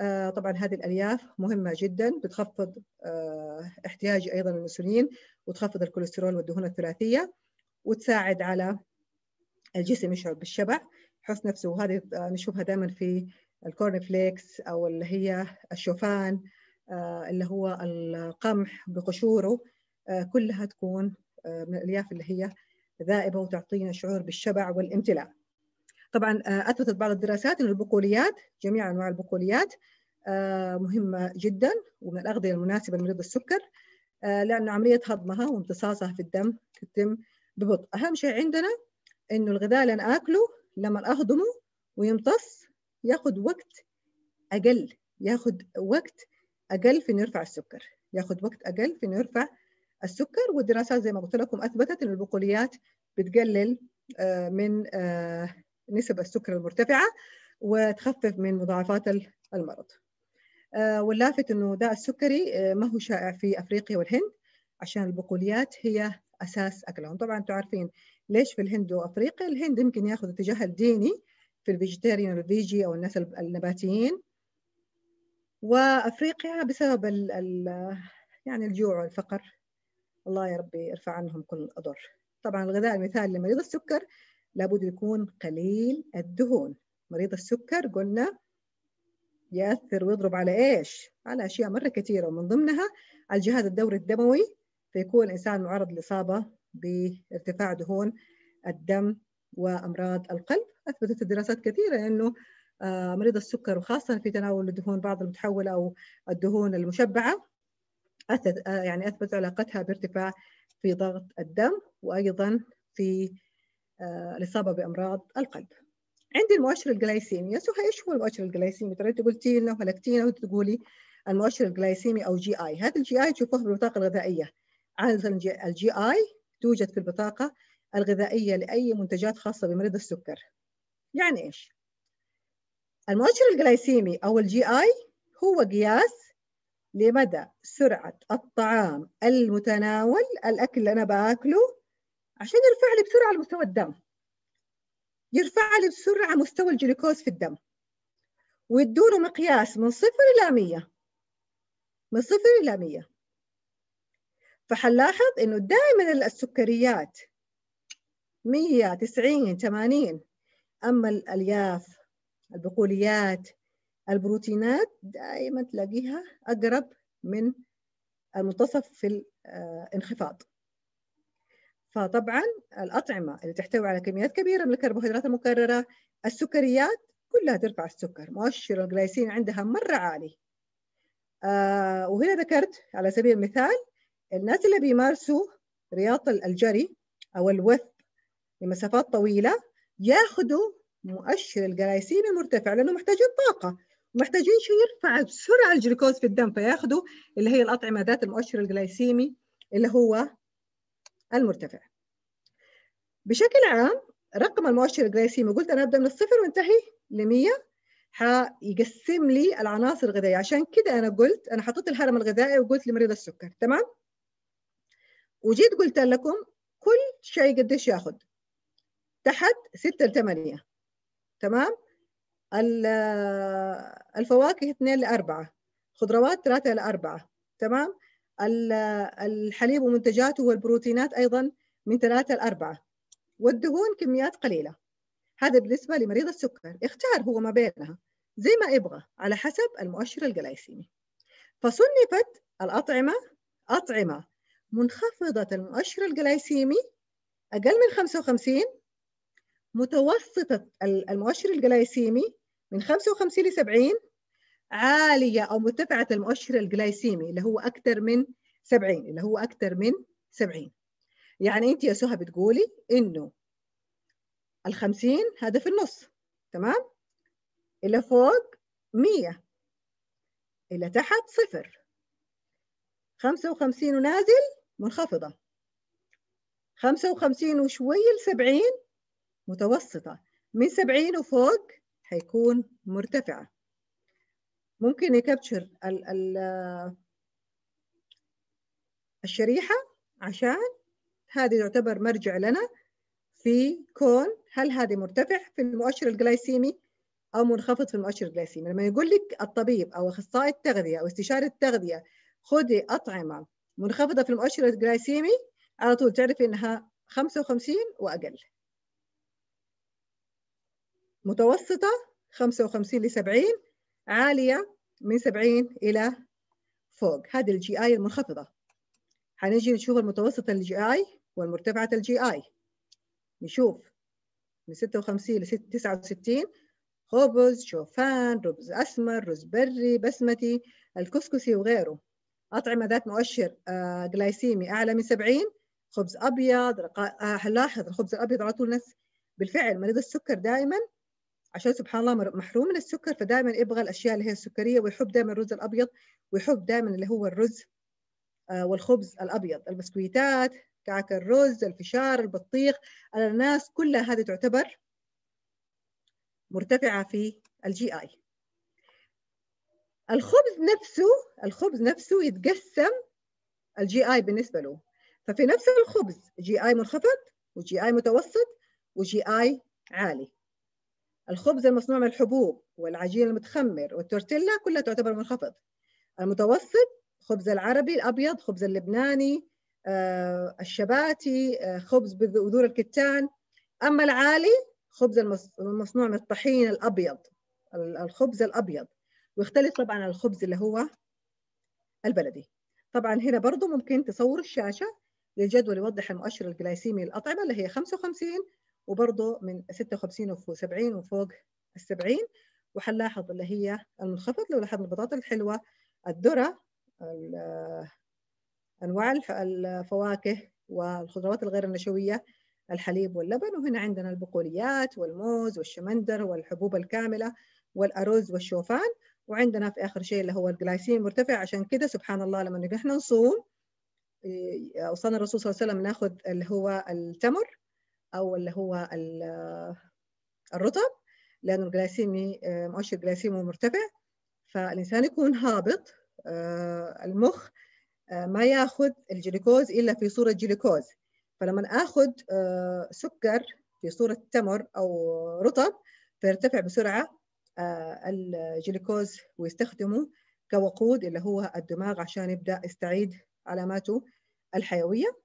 Speaker 2: آه، طبعا هذه الالياف مهمه جدا بتخفض آه، احتياج ايضا الانسولين وتخفض الكوليسترول والدهون الثلاثيه وتساعد على الجسم يشعر بالشبع يحس نفسه وهذه آه، نشوفها دائما في الكورن فليكس او اللي هي الشوفان اللي هو القمح بقشوره كلها تكون من الالياف اللي هي ذائبه وتعطينا شعور بالشبع والامتلاء. طبعا آه، اثبتت بعض الدراسات ان البقوليات جميع انواع البقوليات آه، مهمه جدا ومن الاغذيه المناسبه لمريض السكر آه، لان عمليه هضمها وامتصاصها في الدم تتم ببطء اهم شيء عندنا انه الغذاء اللي انا اكله لما اهضمه ويمتص ياخذ وقت اقل ياخذ وقت اقل في انه يرفع السكر ياخذ وقت اقل في انه يرفع السكر والدراسات زي ما قلت لكم اثبتت ان البقوليات بتقلل من نسب السكر المرتفعة وتخفف من مضاعفات المرض آه، واللافت أنه داء السكري آه، ما هو شائع في أفريقيا والهند عشان البقوليات هي أساس أكلهم طبعا أنتم عارفين ليش في الهند وأفريقيا الهند يمكن يأخذ اتجاه الديني في الفيجيتيريان والفيجي أو الناس النباتيين وأفريقيا بسبب الـ الـ يعني الجوع والفقر الله يا ربي يرفع عنهم كل أضر طبعا الغذاء المثالي لمريض السكر لابد يكون قليل الدهون مريض السكر قلنا يأثر ويضرب على إيش؟ على أشياء مرة كثيرة ومن ضمنها الجهاز الدوري الدموي فيكون الإنسان معرض لإصابة بارتفاع دهون الدم وأمراض القلب أثبتت الدراسات كثيرة أنه آه، مريض السكر وخاصة في تناول الدهون بعض المتحولة أو الدهون المشبعة آه، يعني أثبت علاقتها بارتفاع في ضغط الدم وأيضا في الاصابه آه، بامراض القلب عندي المؤشر الجلايسيمي يا سهى ايش هو المؤشر الجلايسيمي ترى انت قلتي لنا وهلكتينا وانت تقولي المؤشر الجلايسيمي او جي اي هذا الجي اي تشوفوه في البطاقه الغذائيه عاده الجي اي توجد في البطاقه الغذائيه لاي منتجات خاصه بمريض السكر يعني ايش المؤشر الجلايسيمي او الجي اي هو قياس لمدى سرعه الطعام المتناول الاكل اللي انا باكله عشان يرفع لي بسرعة مستوى الدم يرفع لي بسرعة مستوى الجلوكوز في الدم ويدونه مقياس من صفر إلى 100 من صفر إلى 100 فحنلاحظ إنه دائما السكريات 100 90 80 أما الألياف البقوليات البروتينات دائما تلاقيها أقرب من المنتصف في الانخفاض آه، فطبعا الأطعمة اللي تحتوي على كميات كبيرة من الكربوهيدرات المكررة السكريات كلها ترفع السكر مؤشر الجلايسين عندها مرة عالي آه وهنا ذكرت على سبيل المثال الناس اللي بيمارسوا رياضة الجري أو الوث لمسافات طويلة ياخذوا مؤشر الجلايسين المرتفع لأنه محتاجين طاقة محتاجين شيء يرفع بسرعة الجلوكوز في الدم فياخذوا اللي هي الأطعمة ذات المؤشر الجلايسيمي اللي هو المرتفع بشكل عام رقم المؤشر ما قلت انا ابدا من الصفر وانتهي ل 100 حيقسم لي العناصر الغذائيه عشان كده انا قلت انا حطيت الهرم الغذائي وقلت لمريض السكر تمام وجيت قلت لكم كل شيء قديش ياخذ تحت 6 ل 8 تمام الفواكه 2 ل 4 خضروات 3 ل 4 تمام الحليب ومنتجاته والبروتينات أيضا من ثلاثة لأربعة والدهون كميات قليلة هذا بالنسبة لمريض السكر اختار هو ما بينها زي ما يبغى على حسب المؤشر الجلايسيمي فصنفت الأطعمة أطعمة منخفضة المؤشر الجلايسيمي أقل من 55 متوسطة المؤشر الجلايسيمي من 55 ل 70 عالية أو مرتفعة المؤشر الجلايسيمي اللي هو أكثر من 70 اللي هو أكثر من 70 يعني أنت يا سهى بتقولي إنه ال 50 هذا في النص تمام؟ اللي فوق 100 اللي تحت صفر 55 ونازل منخفضة 55 وشوي ل 70 متوسطة من 70 وفوق حيكون مرتفعة ممكن يكابتشر ال ال الشريحة عشان هذه تعتبر مرجع لنا في كون هل هذه مرتفع في المؤشر الجلايسيمي أو منخفض في المؤشر الجلايسيمي لما يقول لك الطبيب أو أخصائي التغذية أو استشاري التغذية خذي أطعمة منخفضة في المؤشر الجلايسيمي على طول تعرفي إنها 55 وأقل متوسطة 55 ل 70 عالية من 70 إلى فوق هذه الجي آي المنخفضة هنجي نشوف المتوسطة الجي آي والمرتفعة الجي آي نشوف من 56 ل 69 خبز شوفان رز أسمر رز بري بسمتي الكسكسي وغيره أطعمة ذات مؤشر آه، جلايسيمي أعلى من 70 خبز أبيض رقا... هنلاحظ آه، الخبز الأبيض على طول نفس بالفعل مريض السكر دائما عشان سبحان الله محروم من السكر فدائما يبغى الاشياء اللي هي السكريه ويحب دائما الرز الابيض ويحب دائما اللي هو الرز آه، والخبز الابيض البسكويتات كعك الرز الفشار البطيخ الاناناس كلها هذه تعتبر مرتفعه في الجي اي الخبز نفسه الخبز نفسه يتقسم الجي اي بالنسبه له ففي نفس الخبز جي اي منخفض وجي اي متوسط وجي اي عالي الخبز المصنوع من الحبوب والعجين المتخمر والتورتيلا كلها تعتبر منخفض المتوسط خبز العربي الأبيض خبز اللبناني آه الشباتي آه خبز بذور الكتان أما العالي خبز المصنوع من الطحين الأبيض الخبز الأبيض ويختلف طبعا عن الخبز اللي هو البلدي طبعا هنا برضه ممكن تصور الشاشة للجدول يوضح المؤشر الجلايسيمي للأطعمة اللي هي 55 وبرضه من 56 و 70 وفوق ال 70 وحنلاحظ اللي هي المنخفض لو لاحظنا البطاطا الحلوه الذره انواع الفواكه والخضروات الغير النشويه الحليب واللبن وهنا عندنا البقوليات والموز والشمندر والحبوب الكامله والارز والشوفان وعندنا في اخر شيء اللي هو الجلايسين مرتفع عشان كده سبحان الله لما نحن نصوم إيه، وصلنا الرسول صلى الله عليه وسلم ناخذ اللي هو التمر او اللي هو الرطب لانه الجلايسيمي آه، مؤشر جلايسيمي مرتفع فالانسان يكون هابط آه، المخ آه، ما ياخذ الجلوكوز الا في صوره جلوكوز فلما اخذ سكر في صوره تمر او رطب فيرتفع بسرعه الجلوكوز ويستخدمه كوقود اللي هو الدماغ عشان يبدا يستعيد علاماته الحيويه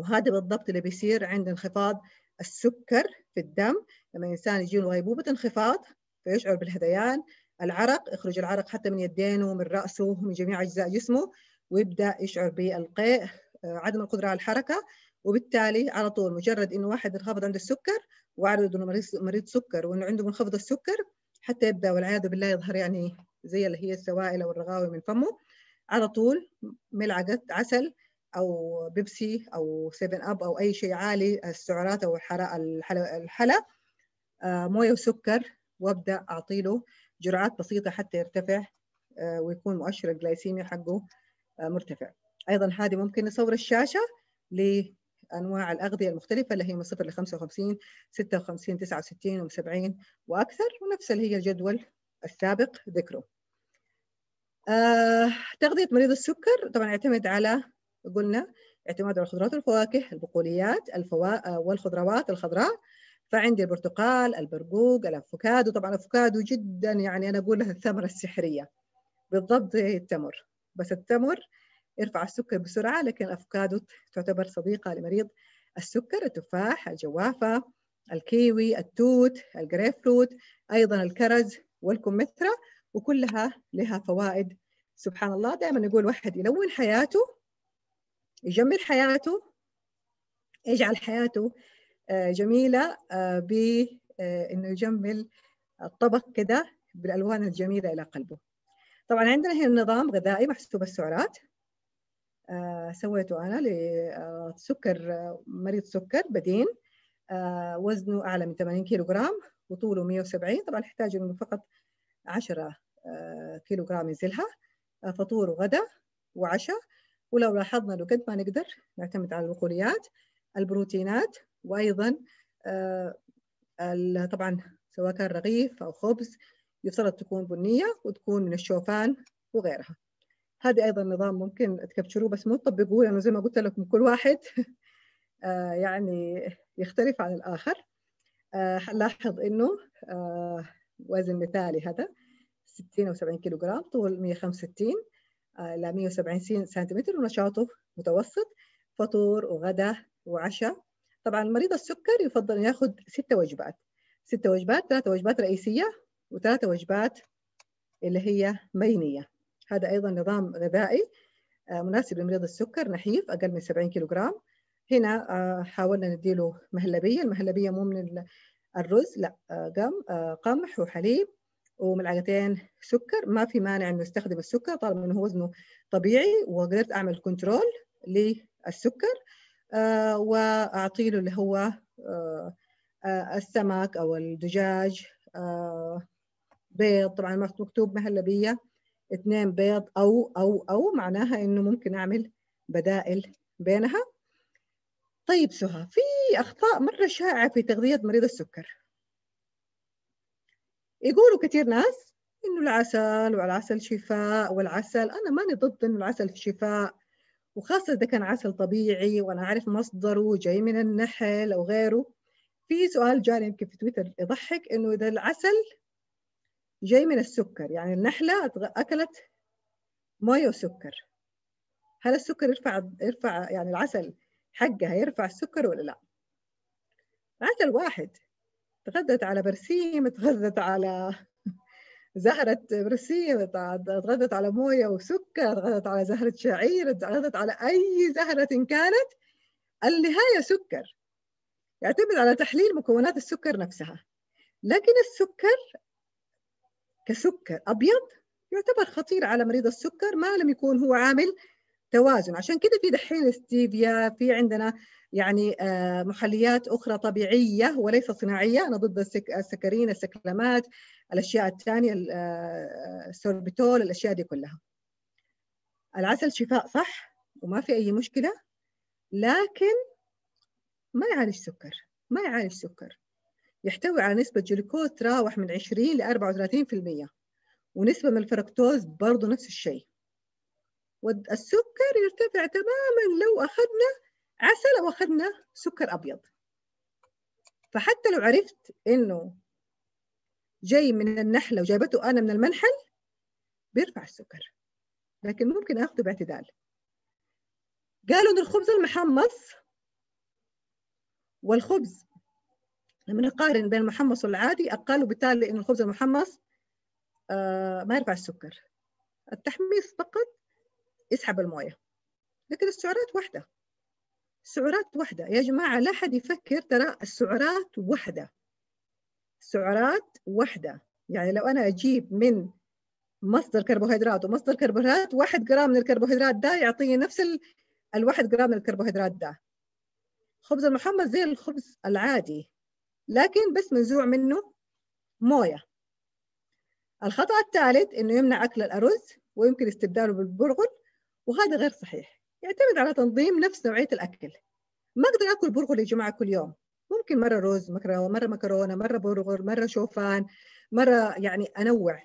Speaker 2: وهذا بالضبط اللي بيصير عند انخفاض السكر في الدم لما الإنسان يجي له غيبوبة انخفاض فيشعر بالهذيان العرق يخرج العرق حتى من يدينه من رأسه من جميع أجزاء جسمه ويبدأ يشعر بالقيء آه، عدم القدرة على الحركة وبالتالي على طول مجرد انه واحد انخفض عنده السكر وعرض انه مريض سكر وانه عنده منخفض السكر حتى يبدا والعياذ بالله يظهر يعني زي اللي هي السوائل او الرغاوي من فمه على طول ملعقه عسل او بيبسي او 7 اب او اي شيء عالي السعرات او الحرق الحلا آه، مويه وسكر وابدا اعطي له جرعات بسيطه حتى يرتفع آه، ويكون مؤشر الجلايسيميا حقه آه، مرتفع ايضا هذه ممكن نصور الشاشه لانواع الاغذيه المختلفه اللي هي من 0 ل 55 56 69 و70 واكثر ونفس اللي هي الجدول السابق ذكره آه، تغذية مريض السكر طبعا يعتمد على قلنا اعتماد على الخضروات والفواكه البقوليات الفوا... آه، والخضروات الخضراء فعندي البرتقال البرقوق الافوكادو طبعا الافوكادو جدا يعني انا اقول لها الثمره السحريه بالضبط زي التمر بس التمر يرفع السكر بسرعه لكن الافوكادو تعتبر صديقه لمريض السكر التفاح الجوافه الكيوي التوت الجريف فروت ايضا الكرز والكمثرى وكلها لها فوائد سبحان الله دائما نقول واحد يلون حياته يجمل حياته يجعل حياته آه، جميلة آه، بأنه آه، يجمل الطبق كده بالألوان الجميلة إلى قلبه طبعا عندنا هنا نظام غذائي محسوب السعرات سويته أنا لسكر مريض سكر بدين وزنه أعلى من 80 كيلوغرام وطوله 170 طبعا يحتاج إنه فقط 10 كيلوغرام ينزلها فطور وغدا وعشاء ولو لاحظنا لو قد ما نقدر نعتمد على البقوليات البروتينات وايضا آه، طبعا سواء كان رغيف او خبز يفترض تكون بنيه وتكون من الشوفان وغيرها هذا ايضا نظام ممكن تكبشروه بس مو تطبقوه لانه زي ما قلت لكم كل واحد آه، يعني يختلف عن الاخر حنلاحظ آه، انه وزن مثالي هذا 60 او 70 كيلو جرام طول 165 آه، ل 170 سنتيمتر ونشاطه متوسط فطور وغداء وعشاء طبعا مريض السكر يفضل ياخذ ست وجبات ست وجبات ثلاث وجبات رئيسيه وثلاث وجبات اللي هي مينيه هذا ايضا نظام غذائي آه، مناسب لمريض السكر نحيف اقل من 70 كيلوغرام هنا آه، حاولنا نديله مهلبيه المهلبيه مو من الرز لا قمح وحليب وملعقتين سكر ما في مانع انه يستخدم السكر طالما انه وزنه طبيعي وقدرت اعمل كنترول للسكر آه، واعطي له اللي هو آه، آه، السمك او الدجاج بيض طبعا مكتوب مهلبيه اثنين بيض او او او معناها انه ممكن اعمل بدائل بينها طيب سهى في اخطاء مره شائعه في تغذيه مريض السكر يقولوا كثير ناس انه العسل والعسل شفاء والعسل انا ماني ضد انه العسل شفاء وخاصة إذا كان عسل طبيعي وأنا عارف مصدره جاي من النحل أو غيره في سؤال جاني يمكن في تويتر يضحك إنه إذا العسل جاي من السكر يعني النحلة أكلت مية وسكر هل السكر يرفع يرفع يعني العسل حقها يرفع السكر ولا لا؟ عسل واحد تغذت على برسيم تغذت على زهرة برسيم تغذت على موية وسكر تغذت على زهرة شعير تغذت على أي زهرة كانت النهاية سكر يعتمد على تحليل مكونات السكر نفسها لكن السكر كسكر أبيض يعتبر خطير على مريض السكر ما لم يكون هو عامل توازن عشان كده في دحين ستيفيا في عندنا يعني آه، محليات اخرى طبيعيه وليس صناعيه انا ضد السكرين السكلمات الاشياء الثانيه آه، السوربيتول الاشياء دي كلها العسل شفاء صح وما في اي مشكله لكن ما يعالج سكر ما يعالج سكر يحتوي على نسبه جلوكوز تراوح من 20 ل 34% ونسبه من الفركتوز برضه نفس الشيء والسكر يرتفع تماما لو أخذنا عسل أو أخذنا سكر أبيض فحتى لو عرفت إنه جاي من النحلة وجابته أنا من المنحل بيرفع السكر لكن ممكن أخذه باعتدال قالوا إن الخبز المحمص والخبز لما نقارن بين المحمص والعادي قالوا بالتالي إن الخبز المحمص آه ما يرفع السكر التحميص فقط يسحب المويه لكن السعرات واحده السعرات واحده يا جماعه لا حد يفكر ترى السعرات واحده سعرات واحده يعني لو انا اجيب من مصدر كربوهيدرات ومصدر كربوهيدرات واحد جرام من الكربوهيدرات ده يعطيني نفس ال... الواحد جرام من الكربوهيدرات ده خبز المحمص زي الخبز العادي لكن بس منزوع منه مويه الخطأ الثالث انه يمنع اكل الارز ويمكن استبداله بالبرغل وهذا غير صحيح يعتمد على تنظيم نفس نوعية الأكل ما أقدر أكل برغل يا جماعة كل يوم ممكن مرة رز مرة مكرونة مرة برغل مرة شوفان مرة يعني أنوع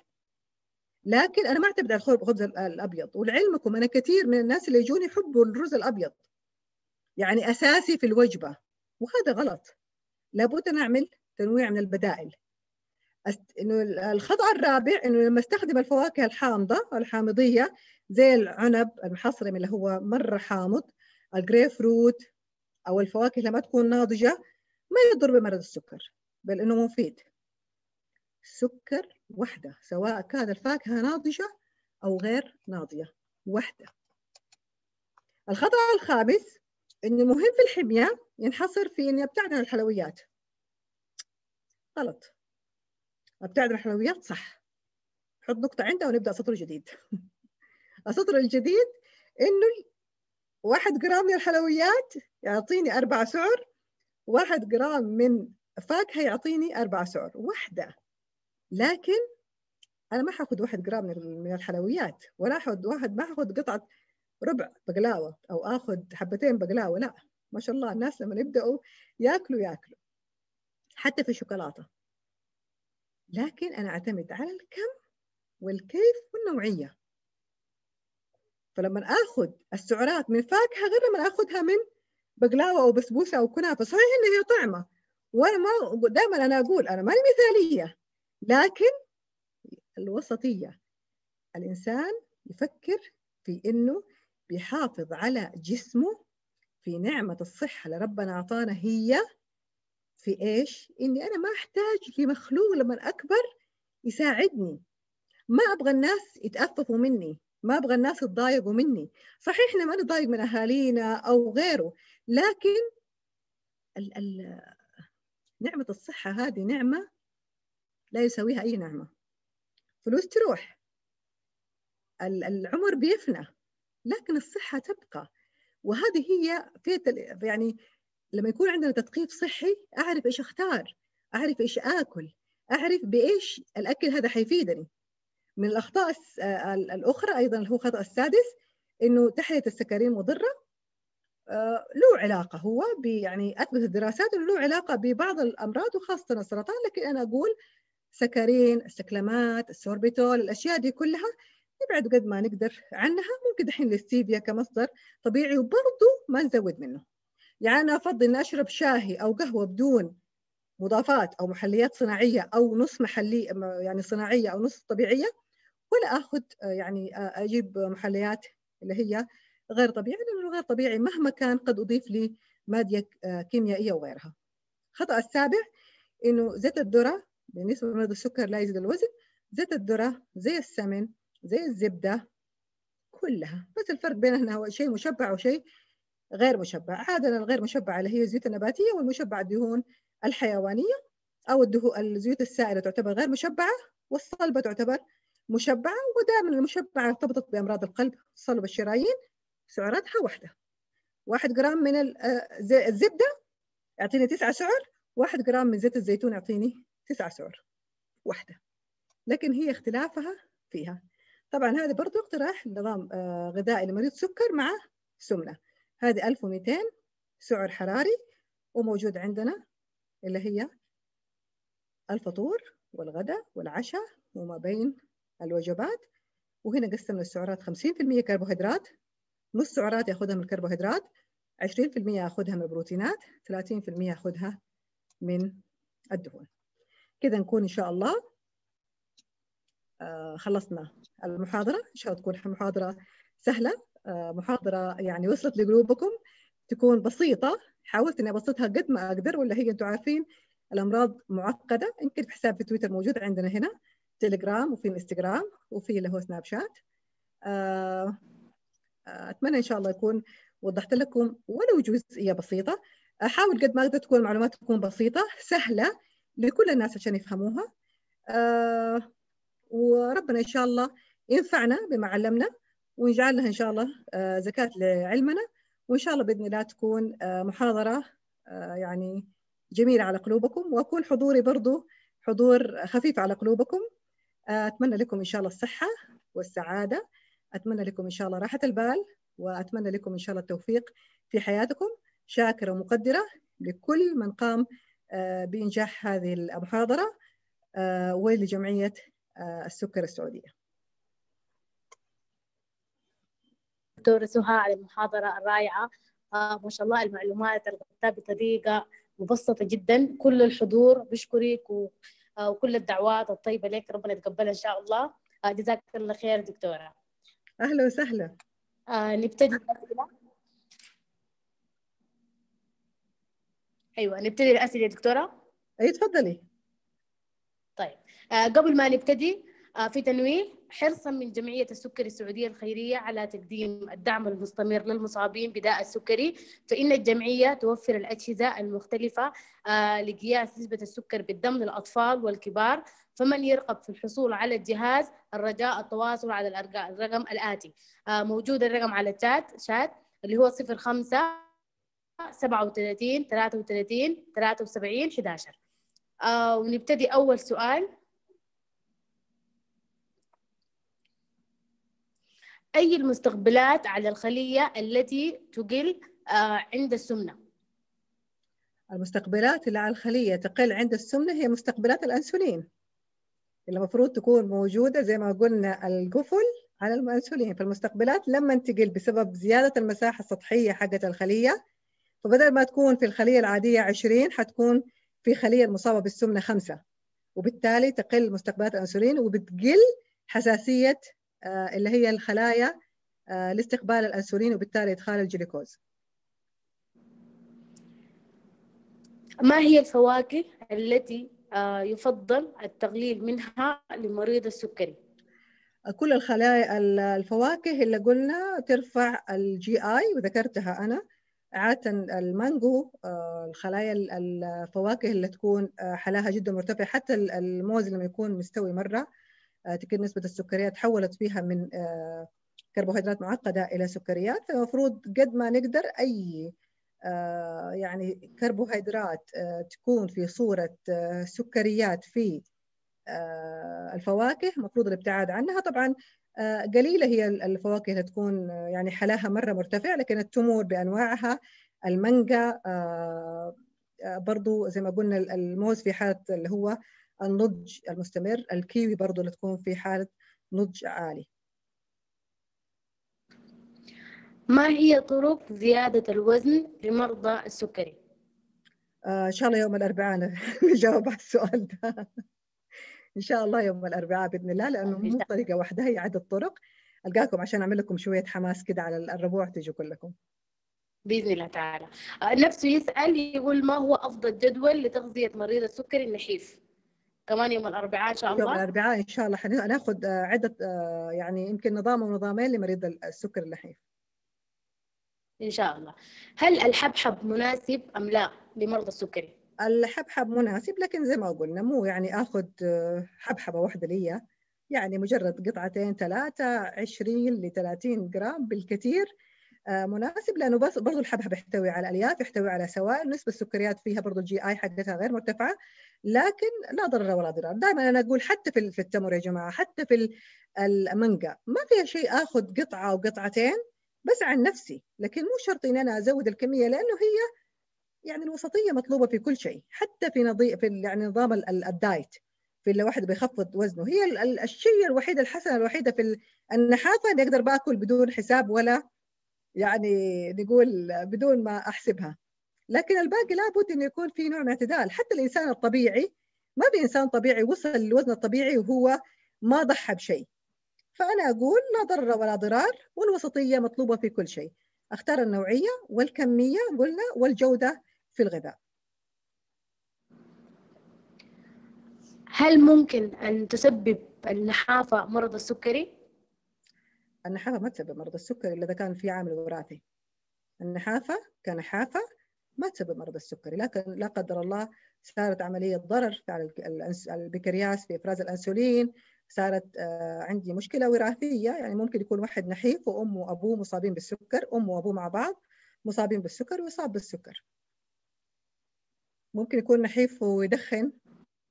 Speaker 2: لكن أنا ما أعتمد على الخبز الأبيض ولعلمكم أنا كثير من الناس اللي يجوني يحبوا الرز الأبيض يعني أساسي في الوجبة وهذا غلط لابد أن أعمل تنويع من البدائل انه الخطا الرابع انه لما استخدم الفواكه الحامضه الحامضيه زي العنب المحصرم اللي هو مره حامض الجري فروت او الفواكه لما تكون ناضجه ما يضر بمرض السكر بل انه مفيد السكر وحده سواء كان الفاكهه ناضجه او غير ناضجه وحده الخطا الخامس انه المهم في الحميه ينحصر في ان يبتعد عن الحلويات غلط عن الحلويات صح حط نقطة عندها ونبدأ سطر جديد السطر الجديد إنه واحد جرام من الحلويات يعطيني أربع سعر واحد جرام من فاكهة يعطيني أربع سعر واحدة لكن أنا ما حاخد واحد جرام من الحلويات ولا أخد واحد ما حاخذ قطعة ربع بقلاوة أو آخذ حبتين بقلاوة لا ما شاء الله الناس لما يبدأوا ياكلوا ياكلوا حتى في الشوكولاتة لكن أنا أعتمد على الكم والكيف والنوعية فلما أخذ السعرات من فاكهة غير لما أخذها من بقلاوة أو بسبوسة أو كنافة صحيح إن هي طعمة وأنا ما دائما أنا أقول أنا ما المثالية لكن الوسطية الإنسان يفكر في إنه بيحافظ على جسمه في نعمة الصحة اللي ربنا أعطانا هي في إيش؟ إني أنا ما أحتاج لمخلوق لما أكبر يساعدني ما أبغى الناس يتأففوا مني ما أبغى الناس يتضايقوا مني صحيح احنا ما نتضايق من أهالينا أو غيره لكن ال ال نعمة الصحة هذه نعمة لا يساويها أي نعمة فلوس تروح العمر بيفنى لكن الصحة تبقى وهذه هي فئة يعني لما يكون عندنا تثقيف صحي اعرف ايش اختار اعرف ايش اكل اعرف بايش الاكل هذا حيفيدني من الاخطاء آه، الاخرى ايضا اللي هو الخطا السادس انه تحليه السكرين مضره آه، له علاقه هو يعني اثبت الدراسات انه له علاقه ببعض الامراض وخاصه السرطان لكن انا اقول سكرين السكلمات السوربيتول الاشياء دي كلها نبعد قد ما نقدر عنها ممكن دحين الاستيفيا كمصدر طبيعي وبرضه ما نزود منه يعني أنا أفضل أن أشرب شاهي أو قهوة بدون مضافات أو محليات صناعية أو نص محلي يعني صناعية أو نص طبيعية ولا أخذ يعني أجيب محليات اللي هي غير طبيعية لأنه غير طبيعي مهما كان قد أضيف لي مادة كيميائية وغيرها الخطأ السابع إنه زيت الذرة بالنسبة لمرض السكر لا يزيد الوزن زيت الذرة زي السمن زي الزبدة كلها بس الفرق بينها هو شيء مشبع وشيء غير مشبعة عادة الغير مشبعة اللي هي الزيوت النباتية والمشبعة الدهون الحيوانية أو الزيوت السائلة تعتبر غير مشبعة والصلبة تعتبر مشبعة ودائما المشبعة ارتبطت بأمراض القلب صلب الشرايين سعراتها واحدة واحد جرام من آه، الزبدة يعطيني تسعة سعر واحد جرام من زيت الزيتون يعطيني تسعة سعر واحدة لكن هي اختلافها فيها طبعا هذا برضو اقتراح نظام آه، غذائي لمريض سكر مع سمنه هذه 1200 سعر حراري وموجود عندنا اللي هي الفطور والغداء والعشاء وما بين الوجبات وهنا قسمنا السعرات 50% كربوهيدرات نص سعرات ياخذها من الكربوهيدرات 20% ياخذها من البروتينات 30% ياخذها من الدهون كده نكون ان شاء الله آه، خلصنا المحاضره ان شاء الله تكون محاضره سهله آه، محاضره يعني وصلت لقلوبكم تكون بسيطه حاولت اني ابسطها قد ما اقدر ولا هي انتم عارفين الامراض معقده يمكن في حساب في تويتر موجود عندنا هنا تليجرام وفي انستغرام وفي اللي هو سناب شات آه، آه، اتمنى ان شاء الله يكون وضحت لكم ولو جزئيه بسيطه احاول قد ما اقدر تكون المعلومات تكون بسيطه سهله لكل الناس عشان يفهموها وربنا ان شاء الله ينفعنا بما علمنا ويجعلها إن شاء الله آه، زكاة لعلمنا وإن شاء الله بإذن الله تكون آه، محاضرة آه، يعني جميلة على قلوبكم وأكون حضوري برضو حضور خفيف على قلوبكم أتمنى لكم إن شاء الله الصحة والسعادة أتمنى لكم إن شاء الله راحة البال وأتمنى لكم إن شاء الله التوفيق في حياتكم شاكرة ومقدره لكل من قام بإنجاح هذه المحاضرة ولجمعية
Speaker 1: السكر السعودية دكتورة سهى على المحاضرة الرائعة آه، ما شاء الله المعلومات الغطاء بطريقة مبسطة جدا كل الحضور بشكرك آه، وكل الدعوات الطيبة لك ربنا يتقبلها إن شاء الله آه، جزاك الله خير دكتورة أهلا وسهلا
Speaker 2: نبتدي
Speaker 1: الأسئلة أيوة نبتدي الأسئلة دكتورة أي تفضلي طيب قبل ما نبتدي آه، في تنويه حرصا من جمعية السكري السعودية الخيرية على تقديم الدعم المستمر للمصابين بداء السكري فإن الجمعية توفر الأجهزة المختلفة آه، لقياس نسبة السكر بالدم للأطفال والكبار فمن يرغب في الحصول على الجهاز الرجاء التواصل على الرقم الآتي آه، موجود الرقم على الشات شات اللي هو 05 37 33 73 11 ونبتدي أول سؤال أي المستقبلات على الخلية التي تقل آه، عند السمنة
Speaker 2: المستقبلات اللي على الخلية تقل عند السمنة هي مستقبلات الأنسولين اللي المفروض تكون موجودة زي ما قلنا القفل على الأنسولين فالمستقبلات لما تقل بسبب زيادة المساحة السطحية حقت الخلية فبدل ما تكون في الخلية العادية 20 حتكون في الخلية المصابة بالسمنة 5 وبالتالي تقل مستقبلات الأنسولين وبتقل حساسية آه، اللي هي الخلايا آه، لاستقبال الانسولين وبالتالي ادخال الجلوكوز
Speaker 1: ما هي الفواكه التي آه، يفضل التقليل منها لمريض السكري
Speaker 2: كل الخلايا الفواكه اللي قلنا ترفع الجي اي وذكرتها انا عادة المانجو الخلايا الفواكه اللي تكون حلاها جدا مرتفع حتى الموز لما يكون مستوي مرة آه، تكون نسبه السكريات تحولت فيها من آه، كربوهيدرات معقده الى سكريات فالمفروض قد ما نقدر اي آه، يعني كربوهيدرات تكون في صوره سكريات في الفواكه المفروض الابتعاد عنها طبعا قليله هي الفواكه اللي تكون يعني حلاها مره مرتفع لكن التمور بانواعها المانجا برضو زي ما قلنا الموز في حالة اللي هو النضج المستمر الكيوي برضه اللي
Speaker 1: تكون في حالة نضج عالي ما هي طرق زيادة الوزن لمرضى السكري؟ آه
Speaker 2: إن شاء الله يوم الأربعاء نجاوب على السؤال ده
Speaker 1: إن شاء الله يوم الأربعاء
Speaker 2: بإذن الله لأنه مو طريقة واحدة هي عدة طرق ألقاكم عشان أعمل لكم شوية حماس كده على الربوع تجوا كلكم
Speaker 1: باذن الله تعالى آه، نفسه يسال يقول ما هو افضل جدول لتغذيه مريض السكري النحيف كمان يوم الاربعاء ان شاء الله يوم الاربعاء
Speaker 2: ان شاء الله حناخذ آه، عده آه، يعني يمكن نظام ونظامين لمريض السكر اللحيف
Speaker 1: ان شاء الله هل الحبحب مناسب ام لا لمرضى السكري
Speaker 2: الحبحب مناسب لكن زي ما قلنا مو يعني اخذ آه، حبحبه واحده ليا يعني مجرد قطعتين ثلاثة 20 ل 30 جرام بالكثير آه، مناسب لانه بس برضه الحبحب يحتوي على الياف يحتوي على سوائل نسبه السكريات فيها برضه الجي اي حقتها غير مرتفعه لكن لا ضرر ولا ضرار دائما انا اقول حتى في في التمر يا جماعه حتى في المانجا ما فيها شيء اخذ قطعه وقطعتين بس عن نفسي لكن مو شرط ان انا ازود الكميه لانه هي يعني الوسطيه مطلوبه في كل شيء حتى في نظي في يعني نظام الدايت في اللي واحد بيخفض وزنه هي الشيء الوحيد الحسنه الوحيده في النحافه اني اقدر باكل بدون حساب ولا يعني نقول بدون ما احسبها لكن الباقي لابد انه يكون في نوع من الاعتدال حتى الانسان الطبيعي ما في انسان طبيعي وصل للوزن الطبيعي وهو ما ضحى بشيء فانا اقول لا ضرر ولا ضرار والوسطيه مطلوبه في كل شيء اختار النوعيه والكميه قلنا والجوده في الغذاء هل ممكن ان تسبب النحافه مرض السكري النحافه ما تسبب مرض السكري الا اذا كان في عامل وراثي النحافه كنحافه ما تسبب مرض السكري لكن لا قدر الله صارت عمليه ضرر على البنكرياس في افراز الانسولين صارت آه، عندي مشكله وراثيه يعني ممكن يكون واحد نحيف وامه وابوه مصابين بالسكر امه وابوه مع بعض مصابين بالسكر ويصاب بالسكر ممكن يكون نحيف ويدخن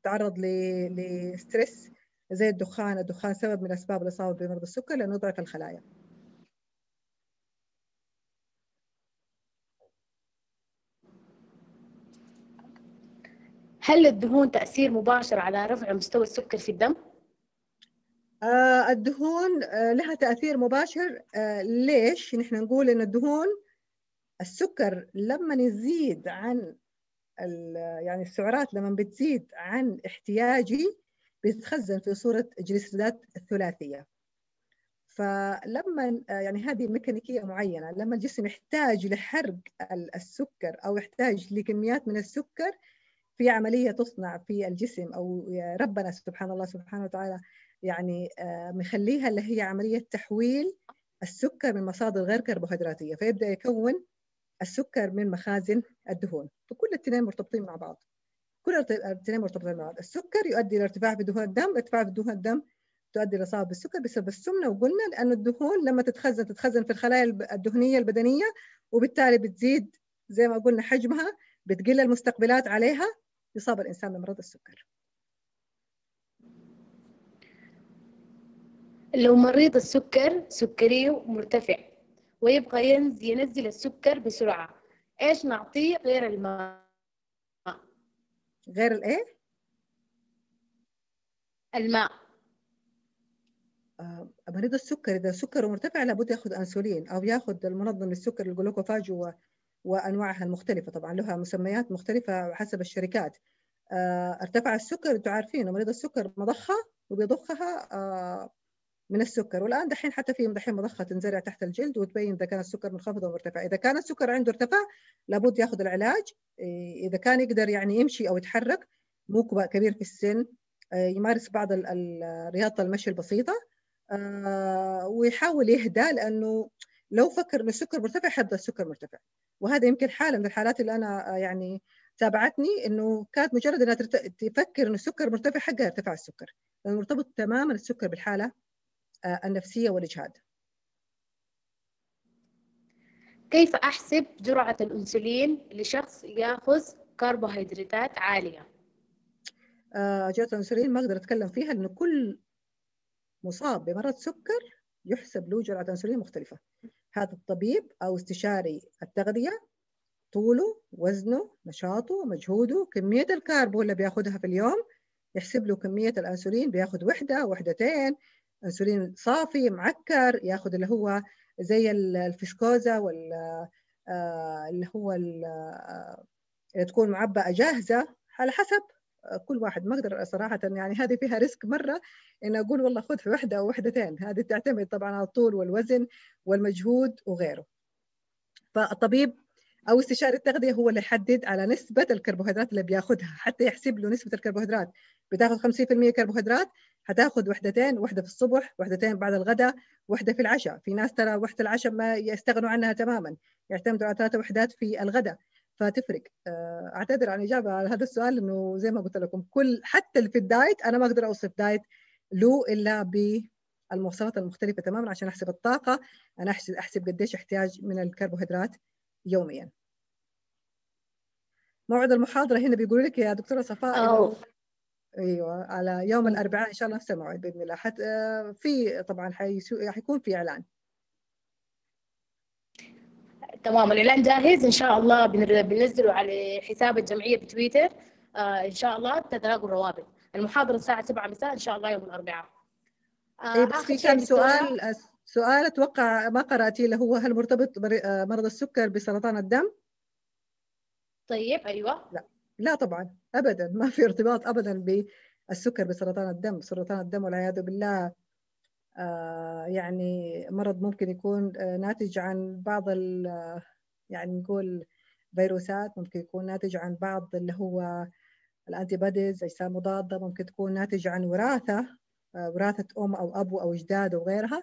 Speaker 2: تعرض لستريس زي الدخان الدخان سبب من أسباب الإصابة بمرض السكر لأنه يضعف الخلايا
Speaker 1: هل الدهون تأثير مباشر على رفع مستوى السكر في الدم؟ آه، الدهون آه،
Speaker 2: لها تأثير مباشر آه، ليش؟ نحن نقول إن الدهون السكر لما يزيد عن يعني السعرات لما بتزيد عن احتياجي بيتخزن في صورة جليسيريدات ثلاثية فلما يعني هذه ميكانيكيه معينه لما الجسم يحتاج لحرق السكر او يحتاج لكميات من السكر في عمليه تصنع في الجسم او ربنا سبحان الله سبحانه وتعالى يعني آه، مخليها اللي هي عمليه تحويل السكر من مصادر غير كربوهيدراتيه فيبدا يكون السكر من مخازن الدهون فكل التنين مرتبطين مع بعض كل الارتينين مرتبطه ببعض السكر يؤدي الى ارتفاع في دهون الدم ارتفاع في دهون الدم تؤدي لإصابة بالسكر بسبب السمنة وقلنا لأن الدهون لما تتخزن تتخزن في الخلايا الدهنية البدنية وبالتالي بتزيد زي ما قلنا حجمها بتقل المستقبلات عليها يصاب الإنسان بمرض السكر
Speaker 1: لو مريض السكر سكري مرتفع ويبغى ينزل السكر بسرعة إيش نعطيه غير الماء؟ غير الايه الماء
Speaker 2: مريض آه، السكر اذا سكره مرتفع لابد ياخذ انسولين او ياخذ المنظم للسكر الجلوكوفاج وانواعها المختلفه طبعا لها مسميات مختلفه حسب الشركات آه، ارتفع السكر انتم عارفين مريض السكر مضخه وبيضخها آه، من السكر والان دحين حتى في دحين مضخه تنزرع تحت الجلد وتبين اذا كان السكر منخفض او مرتفع اذا كان السكر عنده ارتفع لابد ياخذ العلاج إيه، اذا كان يقدر يعني يمشي او يتحرك مو كبير في السن آه، يمارس بعض رياضه المشي البسيطه آه، ويحاول يهدى لانه لو فكر انه السكر مرتفع حد السكر مرتفع وهذا يمكن حاله من الحالات اللي انا آه، يعني تابعتني انه كانت مجرد انها تفكر انه السكر مرتفع حقها ارتفع السكر لانه مرتبط تماما السكر بالحاله آه، النفسية والإجهاد
Speaker 1: كيف أحسب جرعة الأنسولين لشخص يأخذ كربوهيدراتات عالية؟
Speaker 2: آه، جرعة الأنسولين ما أقدر أتكلم فيها لأنه كل مصاب بمرض سكر يحسب له جرعة أنسولين مختلفة هذا الطبيب أو استشاري التغذية طوله وزنه نشاطه مجهوده كمية الكاربو اللي بياخذها في اليوم يحسب له كمية الأنسولين بياخذ وحدة وحدتين انسولين صافي معكر ياخذ اللي هو زي الفسكوزا وال آه، اللي هو آه، اللي تكون معبأة جاهزة على حسب آه، كل واحد ما اقدر صراحه يعني هذه فيها ريسك مره ان اقول والله خذ وحده او وحدتين هذه تعتمد طبعا على الطول والوزن والمجهود وغيره فالطبيب او استشاري التغذيه هو اللي يحدد على نسبه الكربوهيدرات اللي بياخذها حتى يحسب له نسبه الكربوهيدرات بتاخذ 50% كربوهيدرات هتاخذ وحدتين وحده في الصبح وحدتين بعد الغداء وحده في العشاء في ناس ترى وحده العشاء ما يستغنوا عنها تماما يعتمدوا على ثلاثه وحدات في الغداء فتفرق آه، اعتذر عن الاجابه على هذا السؤال انه زي ما قلت لكم كل حتى في الدايت انا ما اقدر اوصف دايت له الا بالمواصفات المختلفه تماما عشان احسب الطاقه انا احسب احسب قديش احتياج من الكربوهيدرات يوميا موعد المحاضره هنا بيقولوا لك يا دكتوره صفاء ايوه على يوم الاربعاء ان شاء الله نفس الموعد باذن الله حت... في طبعا حيكون في اعلان
Speaker 1: تمام الاعلان جاهز ان شاء الله بننزله على حساب الجمعيه بتويتر آه، ان شاء الله تتلاقوا الروابط المحاضره الساعه 7 مساء ان شاء الله يوم الاربعاء آه، إيه بس في كان سؤال
Speaker 2: سؤال اتوقع ما قراتي له هو هل مرتبط آه، مرض السكر بسرطان الدم؟
Speaker 1: طيب ايوه لا
Speaker 2: لا طبعا ابدا ما في ارتباط ابدا بالسكر بسرطان الدم سرطان الدم والعياذ بالله آه، يعني مرض ممكن يكون آه، ناتج عن بعض آه، يعني نقول فيروسات ممكن يكون ناتج عن بعض اللي هو الانتي باديز اجسام مضاده ممكن تكون ناتج عن وراثه وراثه ام او ابو او اجداد وغيرها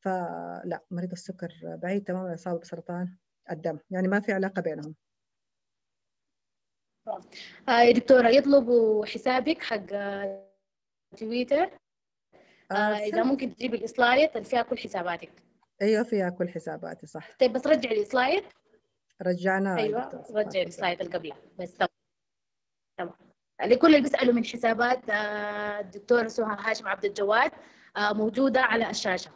Speaker 2: فلا مريض السكر بعيد تماما عن الاصابه بسرطان الدم يعني ما في علاقه بينهم
Speaker 1: آه، يا دكتوره يطلبوا حسابك حق تويتر آه، آه، اذا ممكن تجيب الإسلايد اللي طيب، فيها كل حساباتك
Speaker 2: ايوه فيها كل حساباتي صح
Speaker 1: طيب بس رجع الإسلايد
Speaker 2: رجعنا ايوه
Speaker 1: رجع الإسلايد القبلة بس بس تمام لكل اللي بيسالوا من حسابات الدكتوره سهى هاشم عبد الجواد موجوده على الشاشه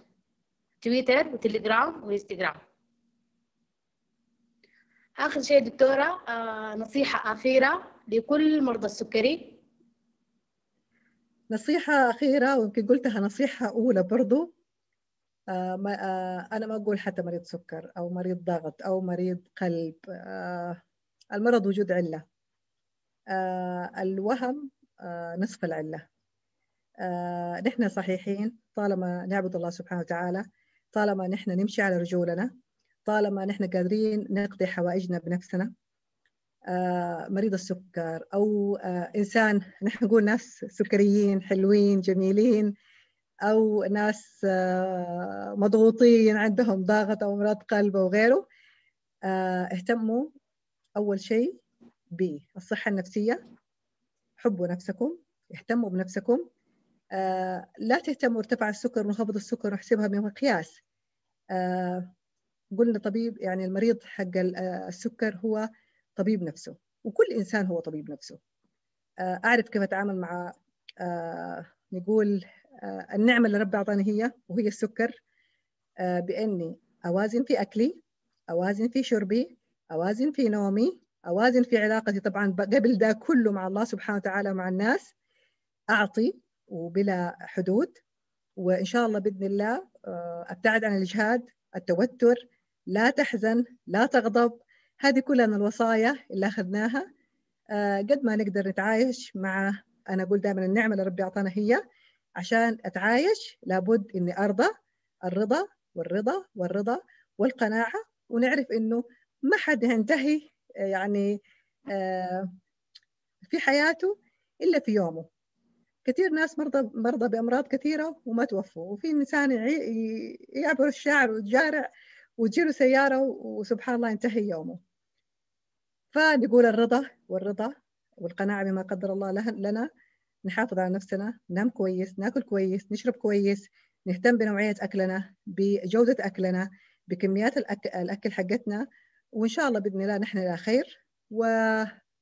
Speaker 1: تويتر وتليجرام وانستغرام اخر شيء دكتوره آه نصيحه اخيره لكل مرضى السكري
Speaker 2: نصيحة أخيرة ويمكن قلتها نصيحة أولى برضو آه ما آه أنا ما أقول حتى مريض سكر أو مريض ضغط أو مريض قلب آه المرض وجود علة آه، الوهم آه، نصف العلة آه، نحن صحيحين طالما نعبد الله سبحانه وتعالى طالما نحن نمشي على رجولنا طالما نحن قادرين نقضي حوائجنا بنفسنا آه، مريض السكر او آه، انسان نحن نقول ناس سكريين حلوين جميلين او ناس آه، مضغوطين عندهم ضغط او امراض قلب او غيره اهتموا اول شيء بالصحه النفسيه حبوا نفسكم اهتموا بنفسكم لا تهتموا ارتفع السكر وانخفض السكر ونحسبها بمقياس قلنا طبيب يعني المريض حق آه، السكر هو طبيب نفسه وكل انسان هو طبيب نفسه آه، اعرف كيف اتعامل مع آه، نقول النعمه اللي ربي اعطاني هي وهي السكر باني اوازن في اكلي اوازن في شربي اوازن في نومي اوازن في علاقتي طبعا قبل ده كله مع الله سبحانه وتعالى مع الناس اعطي وبلا حدود وان شاء الله باذن الله ابتعد عن الاجهاد التوتر لا تحزن لا تغضب هذه كلها من الوصايا اللي أخذناها آه، قد ما نقدر نتعايش مع أنا أقول دائما النعمة اللي ربي أعطانا هي عشان أتعايش لابد إني أرضى الرضا والرضا والرضا والقناعة ونعرف إنه ما حد ينتهي آه، يعني آه، في حياته إلا في يومه كثير ناس مرضى مرضى بأمراض كثيرة وما توفوا وفي إنسان يعبر الشعر ويتجارع وتجي له سيارة وسبحان الله ينتهي يومه فنقول الرضا والرضا والقناعة بما قدر الله لنا نحافظ على نفسنا ننام كويس ناكل كويس نشرب كويس نهتم بنوعية أكلنا بجودة أكلنا بكميات الأكل, الأكل حقتنا وإن شاء الله بإذن الله نحن إلى خير و...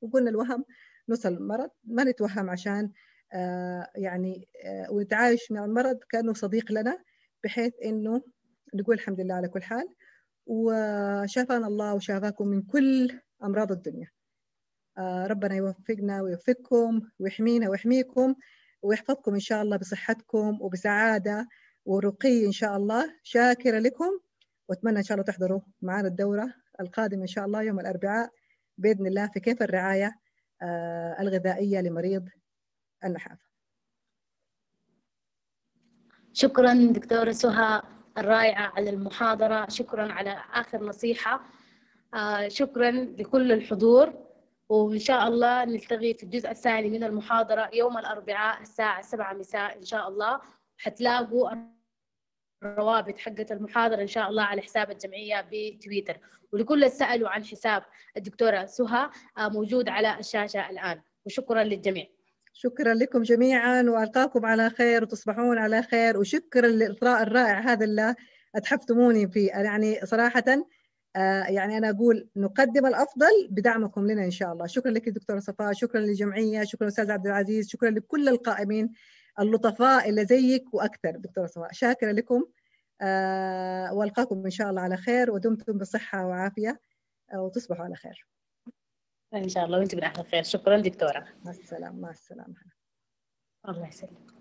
Speaker 2: وقلنا الوهم نوصل المرض ما نتوهم عشان آه يعني آه ونتعايش مع المرض كأنه صديق لنا بحيث إنه نقول الحمد لله على كل حال وشافانا الله وشافاكم من كل أمراض الدنيا آه، ربنا يوفقنا ويوفقكم ويحمينا ويحميكم ويحفظكم إن شاء الله بصحتكم وبسعادة ورقي إن شاء الله شاكرة لكم وأتمنى إن شاء الله تحضروا معنا الدورة القادمة إن شاء الله يوم الأربعاء بإذن الله في كيف الرعاية آه،
Speaker 1: الغذائية لمريض النحافة شكرا دكتورة سهى الرائعة على المحاضرة شكرا على آخر نصيحة آه، شكرا لكل الحضور وإن شاء الله نلتقي في الجزء الثاني من المحاضرة يوم الأربعاء الساعة 7 مساء إن شاء الله حتلاقوا الروابط حقة المحاضرة إن شاء الله على حساب الجمعية بتويتر ولكل اللي سألوا عن حساب الدكتورة سهى آه، موجود على الشاشة الآن وشكرا للجميع
Speaker 2: شكرا لكم جميعا والقاكم على خير وتصبحون على خير وشكرا للاطراء الرائع هذا اللي اتحفتموني فيه يعني صراحه آه، يعني انا اقول نقدم الافضل بدعمكم لنا ان شاء الله شكرا لك دكتوره صفاء شكرا للجمعيه شكرا استاذ عبد العزيز شكرا لكل القائمين اللطفاء اللي زيك واكثر دكتوره صفاء شاكره لكم آه، والقاكم ان شاء الله على خير ودمتم بصحه وعافيه آه، وتصبحوا على خير
Speaker 1: ان شاء الله وانت بالاحلى خير شكرا
Speaker 2: دكتوره مع السلامه مع السلامه الله يسلمك